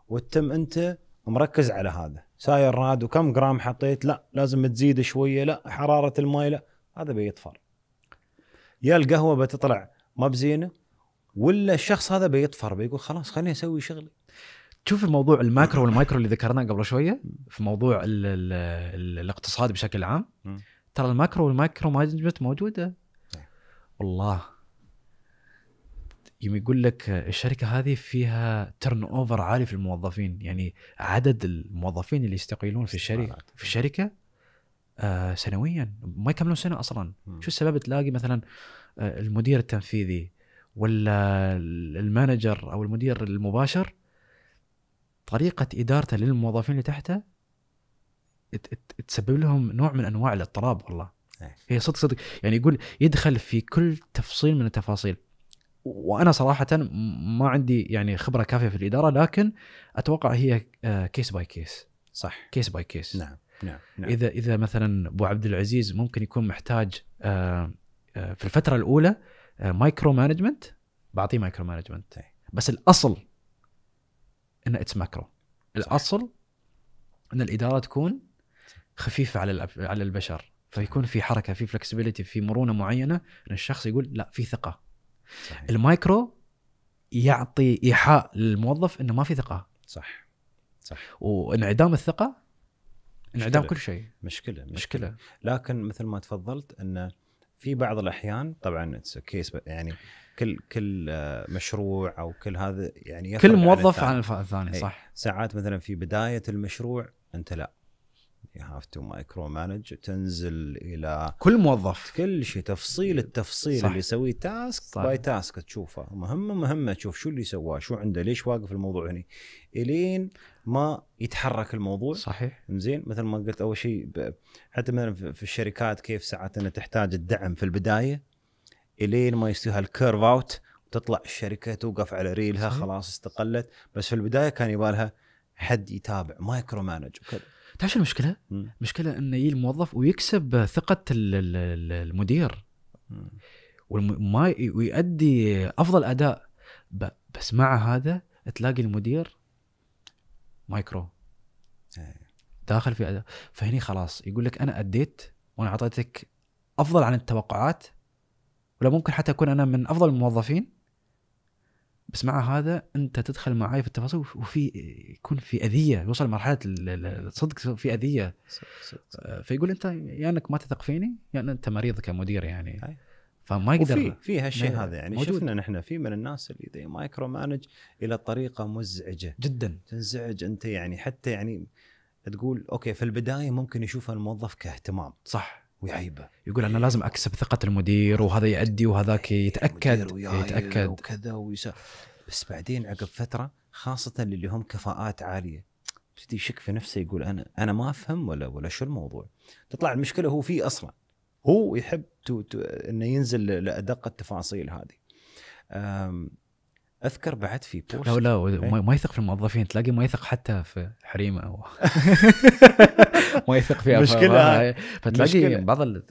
وتم انت مركز على هذا ساير راد وكم جرام حطيت لا لازم تزيد شويه لا حراره الماي لا هذا بيطفر يا القهوه بتطلع ما بزينه ولا الشخص هذا بيطفر بيقول خلاص خليني اسوي شغلي شوف الموضوع الماكرو والمايكرو اللي ذكرناه قبل شويه في موضوع الـ الـ الـ الاقتصاد بشكل عام ترى الماكرو والمايكرو مانجمنت موجوده إيه. والله يوم يقول لك الشركه هذه فيها ترن اوفر عالي في الموظفين يعني عدد الموظفين اللي يستقيلون في الشركه في الشركه آه سنويا ما يكملون سنه اصلا شو السبب تلاقي مثلا آه، المدير التنفيذي ولا المانجر او المدير المباشر طريقه ادارته للموظفين اللي تحته تسبب لهم نوع من انواع الاضطراب والله هي صدق صدق يعني يقول يدخل في كل تفصيل من التفاصيل وانا صراحه ما عندي يعني خبره كافيه في الاداره لكن اتوقع هي كيس باي كيس صح كيس باي كيس نعم نعم, نعم. اذا اذا مثلا ابو عبد العزيز ممكن يكون محتاج آه، آه، في الفتره الاولى مايكرو آه، مانجمنت بعطيه مايكرو مانجمنت بس الاصل ان اتس ماكرو الاصل ان الاداره تكون خفيفه على على البشر فيكون في حركه في فلكسبيتي في مرونه معينه ان الشخص يقول لا في ثقه صحيح. المايكرو يعطي ايحاء للموظف انه ما في ثقه صح صح وانعدام الثقه انعدام كل شيء مشكله مشكله لكن مثل ما تفضلت انه في بعض الاحيان طبعا كيس يعني كل كل آه، مشروع او كل هذا يعني كل موظف عن الثاني, إيه. صح ساعات مثلا في بدايه المشروع انت لا يو هاف تو مايكرو مانج تنزل الى كل موظف كل شيء تفصيل التفصيل صح. اللي يسويه تاسك صح. باي تاسك تشوفه مهمه مهمه تشوف شو اللي سواه شو عنده ليش واقف الموضوع هنا الين ما يتحرك الموضوع صحيح زين مثل ما قلت اول شيء حتى مثلا في الشركات كيف ساعات انها تحتاج الدعم في البدايه الين ما يصير هالكيرف اوت وتطلع الشركه توقف على ريلها صحيح. خلاص استقلت بس في البدايه كان يبالها حد يتابع مايكرو مانج وكذا تعرف شو المشكله؟ المشكله انه يجي الموظف ويكسب ثقه المدير وما ويؤدي افضل اداء بس مع هذا تلاقي المدير مايكرو إيه. داخل في اداء فهني خلاص يقول لك انا اديت وانا اعطيتك افضل عن التوقعات ولا ممكن حتى اكون انا من افضل الموظفين بس مع هذا انت تدخل معي في التفاصيل وفي يكون في اذيه يوصل مرحله الصدق في اذيه آه، فيقول انت يا يعني انك ما تثق فيني يا يعني انت مريض كمدير يعني فما يقدر في في هالشيء هذا يعني موجود. شفنا نحن في من الناس اللي دي مايكرو مانج الى طريقه مزعجه جدا تنزعج انت يعني حتى يعني تقول اوكي في البدايه ممكن يشوفها الموظف كاهتمام صح ويعيبه يقول انا لازم اكسب ثقه المدير وهذا يعدي وهذاك يتاكد يتاكد وكذا ويسا بس بعدين عقب فتره خاصه اللي هم كفاءات عاليه يبتدي يشك في نفسه يقول انا انا ما افهم ولا ولا شو الموضوع تطلع المشكله هو فيه اصلا هو يحب تو تو انه ينزل لادق التفاصيل هذه اذكر بعد في بوست لا لا إيه. ما يثق في الموظفين تلاقي ما يثق حتى في حريمه او ما يثق في مشكله إيه، فتلاقي مشكلة. بعض ال...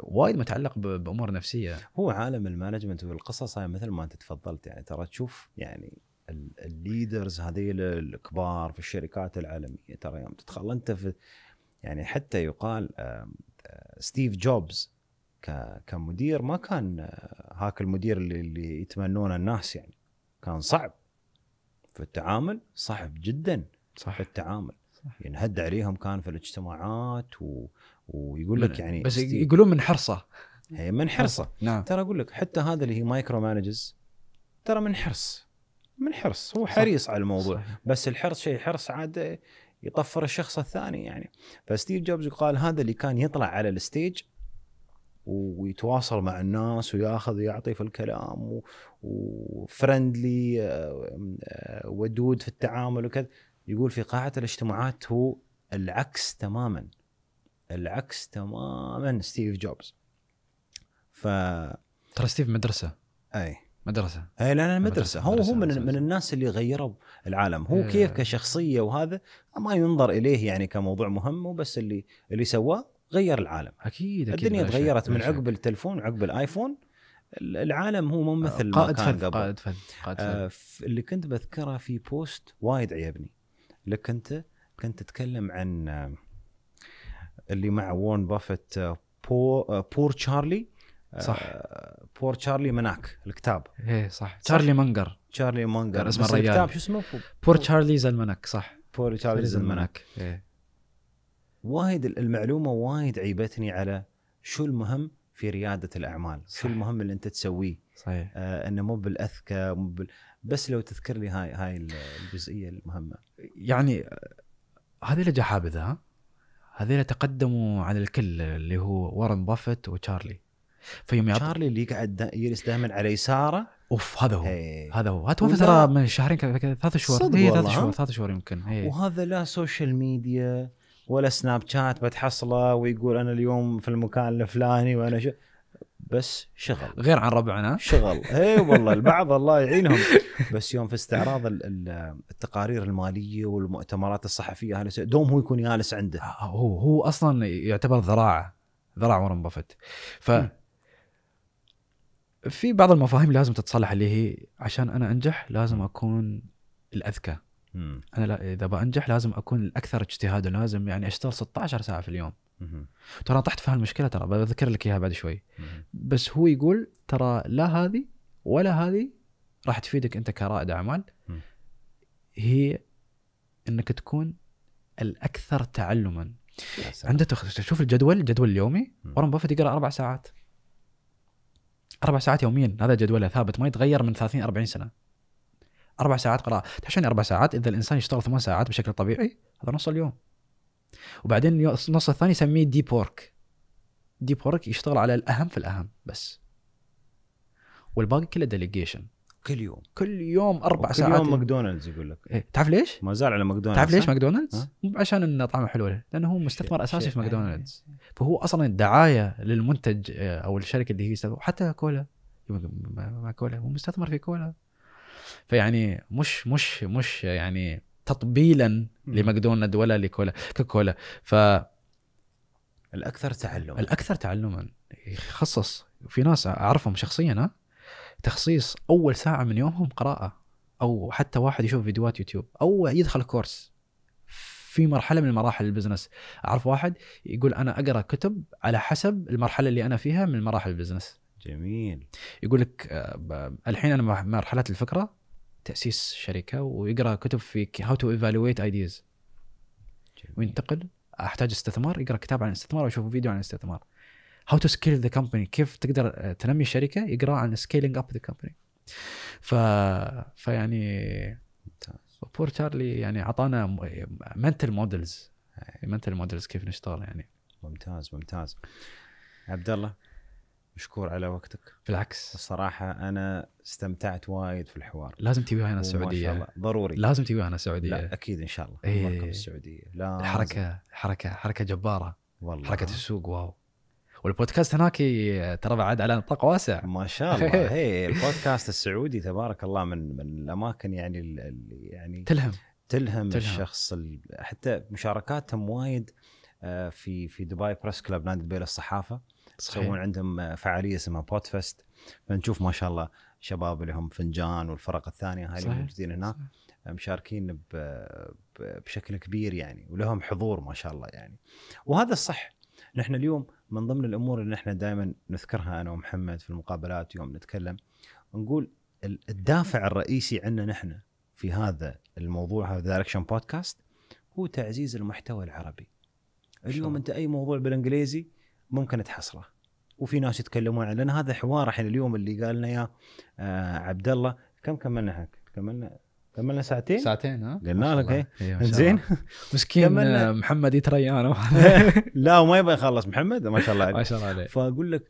وايد متعلق ب... بامور نفسيه هو عالم المانجمنت والقصص هاي مثل ما انت تفضلت يعني ترى تشوف يعني الليدرز هذيل الكبار في الشركات العالميه ترى يوم تدخل انت في يعني حتى يقال آه، ستيف جوبز كمدير ما كان آه، هاك المدير اللي, اللي يتمنونه الناس يعني كان صعب في التعامل صعب جدا صح. في التعامل صح. ينهد يعني عليهم كان في الاجتماعات و... ويقول لك يعني بس استي... يقولون من حرصه هي من حرصه نعم. ترى اقول لك حتى هذا اللي هي مايكرو مانجز ترى من حرص من حرص هو حريص صح. على الموضوع صح. بس الحرص شيء حرص عاد يطفر الشخص الثاني يعني فستيف جوبز قال هذا اللي كان يطلع على الستيج ويتواصل مع الناس وياخذ ويعطي في الكلام وفرندلي آه، آه، ودود في التعامل وكذا يقول في قاعة الاجتماعات هو العكس تماما العكس تماما ستيف جوبز ف ترى ستيف مدرسة اي مدرسة اي لا لا مدرسة, مدرسة. هو مدرسة. هو من, مدرسة. من الناس اللي غيروا العالم هو إيه. كيف كشخصية وهذا ما ينظر اليه يعني كموضوع مهم وبس اللي اللي سواه غير العالم اكيد اكيد الدنيا تغيرت من عقب التلفون وعقب الايفون العالم هو مو مثل قائد ما كان قبل قائد فن قائد فن آه اللي كنت بذكره في بوست وايد عيبني لك انت كنت تتكلم عن آه، اللي مع وون بافت آه، آه، بور تشارلي صح آه بور تشارلي مناك الكتاب ايه صح تشارلي منقر تشارلي منقر اسمه الرجال الكتاب شو اسمه بور تشارليز المنك صح بور تشارليز المنك إيه. وايد المعلومه وايد عيبتني على شو المهم في رياده الاعمال صحيح. شو المهم اللي انت تسويه صحيح آه انه مو بالاذكى مو بال... بس لو تذكر لي هاي هاي الجزئيه المهمه يعني هذه جحابذه هذيلا تقدموا على الكل اللي هو وارن بافت وتشارلي فيوم يعط... تشارلي اللي يقعد يجلس دائما على يساره اوف هذا هو هي. هذا هو هذا ولا... ترى من شهرين كذا ثلاث شهور صدق إيه، ثلاث شهور ثلاث شهور يمكن هي. إيه. وهذا لا سوشيال ميديا ولا سناب شات بتحصله ويقول انا اليوم في المكان الفلاني وانا شو بس شغل غير عن ربعنا شغل اي والله البعض الله يعينهم بس يوم في استعراض التقارير الماليه والمؤتمرات الصحفيه دوم هو يكون جالس عنده آه، هو هو اصلا يعتبر ذراعه ذراع ورن بافيت ف في بعض المفاهيم لازم تتصلح اللي هي عشان انا انجح لازم اكون الاذكى مم. انا لا اذا بنجح لازم اكون الاكثر اجتهادا لازم يعني اشتغل 16 ساعه في اليوم ترى طحت في هالمشكله ترى بذكر لك اياها بعد شوي مم. بس هو يقول ترى لا هذه ولا هذه راح تفيدك انت كرائد اعمال مم. هي انك تكون الاكثر تعلما عنده تشوف الجدول الجدول اليومي وارن بافت يقرا اربع ساعات اربع ساعات يوميا هذا جدوله ثابت ما يتغير من 30 40 سنه اربع ساعات قراءه تعرف اربع ساعات اذا الانسان يشتغل ثمان ساعات بشكل طبيعي هذا نص اليوم وبعدين النص الثاني يسميه ديب ورك ديب ورك يشتغل على الاهم في الاهم بس والباقي كله ديليجيشن كل يوم كل يوم اربع كل ساعات كل يوم ماكدونالدز يقول لك إيه. تعرف ليش؟ ما زال على ماكدونالدز تعرف ليش ماكدونالدز؟ مو عشان انه طعمه حلو لانه هو مستثمر اساسي في ماكدونالدز إيه. فهو اصلا الدعايه للمنتج آه، او الشركه اللي هي حتى كولا ما كولا هو مستثمر في كولا فيعني مش مش مش يعني تطبيلا لماكدونالد ولا لكولا كولا ف الاكثر تعلما الاكثر تعلما يخصص في ناس اعرفهم شخصيا تخصيص اول ساعه من يومهم قراءه او حتى واحد يشوف فيديوهات يوتيوب او يدخل كورس في مرحله من مراحل البزنس اعرف واحد يقول انا اقرا كتب على حسب المرحله اللي انا فيها من مراحل البزنس جميل يقول لك آه، الحين انا مرحله الفكره تاسيس شركه ويقرا كتب في هاو تو ايفالويت ايديز وينتقل احتاج استثمار يقرا كتاب عن الاستثمار او يشوف فيديو عن الاستثمار هاو تو سكيل ذا كمباني كيف تقدر آه، تنمي الشركه يقرا عن سكيلينج اب ذا كمباني ف فيعني بور تشارلي يعني اعطانا منتل مودلز منتل مودلز كيف نشتغل يعني ممتاز ممتاز عبد الله مشكور على وقتك بالعكس الصراحة أنا استمتعت وايد في الحوار لازم تجي هنا السعودية ما شاء الله ضروري لازم تجي هنا السعودية لا أكيد إن شاء الله إيه. السعودية لا الحركة حركة حركة جبارة والله حركة السوق واو والبودكاست هناك ترى بعد على نطاق واسع ما شاء الله هي البودكاست السعودي تبارك الله من من الاماكن يعني اللي يعني تلهم تلهم, تلهم. الشخص حتى مشاركاتهم وايد آه، في في دبي بريس كلاب نادي دبي للصحافه صحيح. يسوون عندهم فعاليه اسمها بودفست فنشوف ما شاء الله شباب اللي هم فنجان والفرق الثانيه اللي موجودين هناك مشاركين بشكل كبير يعني ولهم حضور ما شاء الله يعني وهذا الصح نحن اليوم من ضمن الامور اللي نحن دائما نذكرها انا ومحمد في المقابلات يوم نتكلم نقول الدافع الرئيسي عندنا نحن في هذا الموضوع هذا دايركشن بودكاست هو تعزيز المحتوى العربي اليوم انت اي موضوع بالانجليزي ممكن تحصله وفي ناس يتكلمون عن لان هذا حوار الحين اليوم اللي قال لنا يا آه، عبد الله كم كملنا حق؟ كملنا كملنا ساعتين ساعتين ها قلنا لك ايه, إيه، زين مسكين آه، محمد يتريان انا لا وما يبغى يخلص محمد ما شاء الله عليه ما شاء الله عليه فاقول لك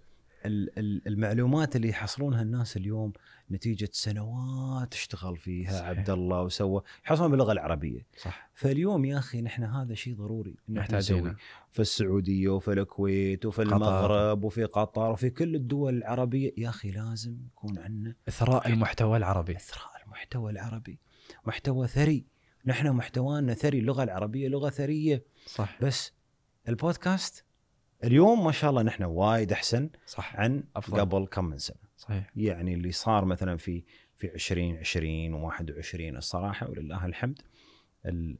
المعلومات اللي يحصلونها الناس اليوم نتيجه سنوات اشتغل فيها صحيح. عبد الله وسوى يحصلون باللغه العربيه صح فاليوم يا اخي نحن هذا شيء ضروري نحتاجه في السعوديه وفي الكويت وفي قطر. المغرب وفي قطر وفي كل الدول العربيه يا اخي لازم يكون عندنا اثراء المحتوى العربي اثراء المحتوى العربي محتوى ثري نحن محتوانا ثري اللغه العربيه لغه ثريه صح بس البودكاست اليوم ما شاء الله نحن وايد احسن صح عن أفضل. قبل كم من سنه صحيح يعني اللي صار مثلا في في 2020 و21 الصراحه ولله الحمد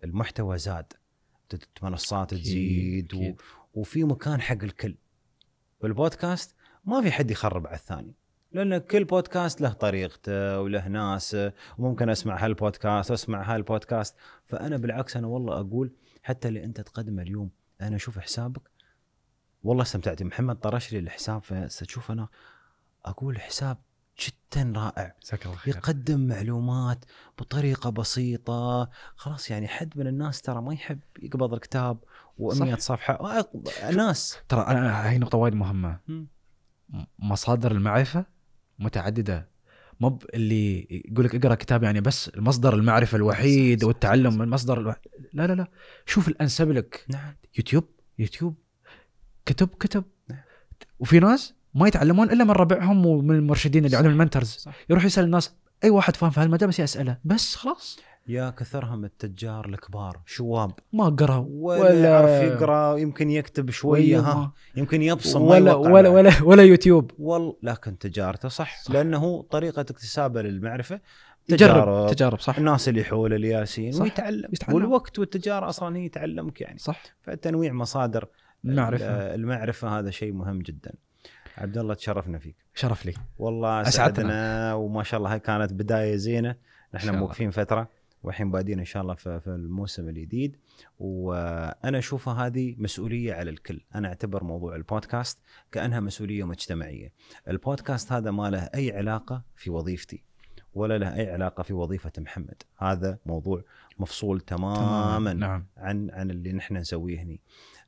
المحتوى زاد المنصات تزيد و... وفي مكان حق الكل والبودكاست ما في حد يخرب على الثاني لان كل بودكاست له طريقته وله ناسه وممكن اسمع هالبودكاست واسمع هالبودكاست فانا بالعكس انا والله اقول حتى اللي انت تقدمه اليوم انا اشوف حسابك والله استمتعت محمد طرش لي الحساب فستشوف انا اقول حساب جدا رائع جزاك الله خير يقدم معلومات بطريقه بسيطه خلاص يعني حد من الناس ترى ما يحب يقبض الكتاب و100 صفحه ناس ترى انا هي نقطه وايد مهمه مصادر المعرفه متعدده مو اللي يقول لك اقرا كتاب يعني بس المصدر المعرفه الوحيد والتعلم المصدر الوحيد. لا لا لا شوف الانسب لك نعم. يوتيوب يوتيوب كتب كتب نعم. وفي ناس ما يتعلمون الا من ربعهم ومن المرشدين اللي عندهم المنترز يروح يسال الناس اي واحد فاهم في هالمجال بس يساله بس خلاص يا كثرهم التجار الكبار شواب ما قرا ولا, ولا يعرف يقرا يمكن يكتب شويه ها يمكن يبصم ولا ولا, ولا ولا ولا يوتيوب والله لكن تجارته صح, صح. لانه طريقه اكتسابه للمعرفه تجارب تجارب صح الناس اللي حوله الياسين ويتعلم يتعلم. والوقت والتجاره اصلا هي تعلمك يعني صح فالتنويع مصادر المعرفه المعرفه هذا شيء مهم جدا عبد الله تشرفنا فيك شرف لي والله سعدنا وما شاء الله هاي كانت بدايه زينه نحن موقفين فتره والحين بادين ان شاء الله في الموسم الجديد وانا اشوفها هذه مسؤوليه على الكل انا اعتبر موضوع البودكاست كانها مسؤوليه مجتمعيه البودكاست هذا ما له اي علاقه في وظيفتي ولا له اي علاقه في وظيفه محمد هذا موضوع مفصول تماما نعم. عن عن اللي نحن نسويه هنا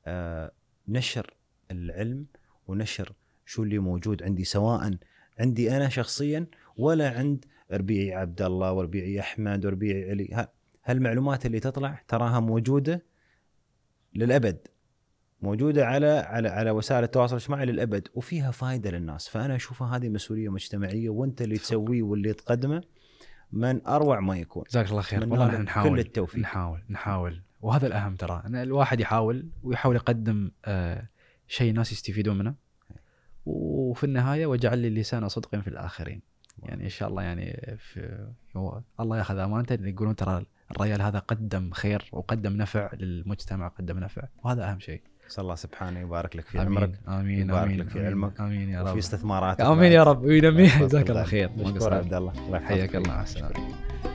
آه، نشر العلم ونشر شو اللي موجود عندي سواء عندي انا شخصيا ولا عند ربيعي عبد الله وربيعي احمد وربيعي علي هالمعلومات اللي تطلع تراها موجوده للابد موجوده على على على وسائل التواصل الاجتماعي للابد وفيها فائده للناس فانا اشوفها هذه مسؤوليه مجتمعيه وانت اللي تسويه واللي تقدمه من اروع ما يكون جزاك الله خير والله نحاول كل التوفيق نحاول نحاول وهذا الاهم ترى ان الواحد يحاول ويحاول يقدم آه، شيء الناس يستفيدون منه وفي النهايه واجعل لي لسان صدق في الاخرين يعني ان شاء الله يعني في الله ياخذ امانته يقولون ترى الرجال هذا قدم خير وقدم نفع للمجتمع قدم نفع وهذا اهم شيء صلى الله سبحانه يبارك لك في آمين عمرك امين يبارك آمين لك في علمك امين يا رب وفي استثماراتك امين يا رب وينميها جزاك الله خير مشكور عبد الله حياك الله على السلامه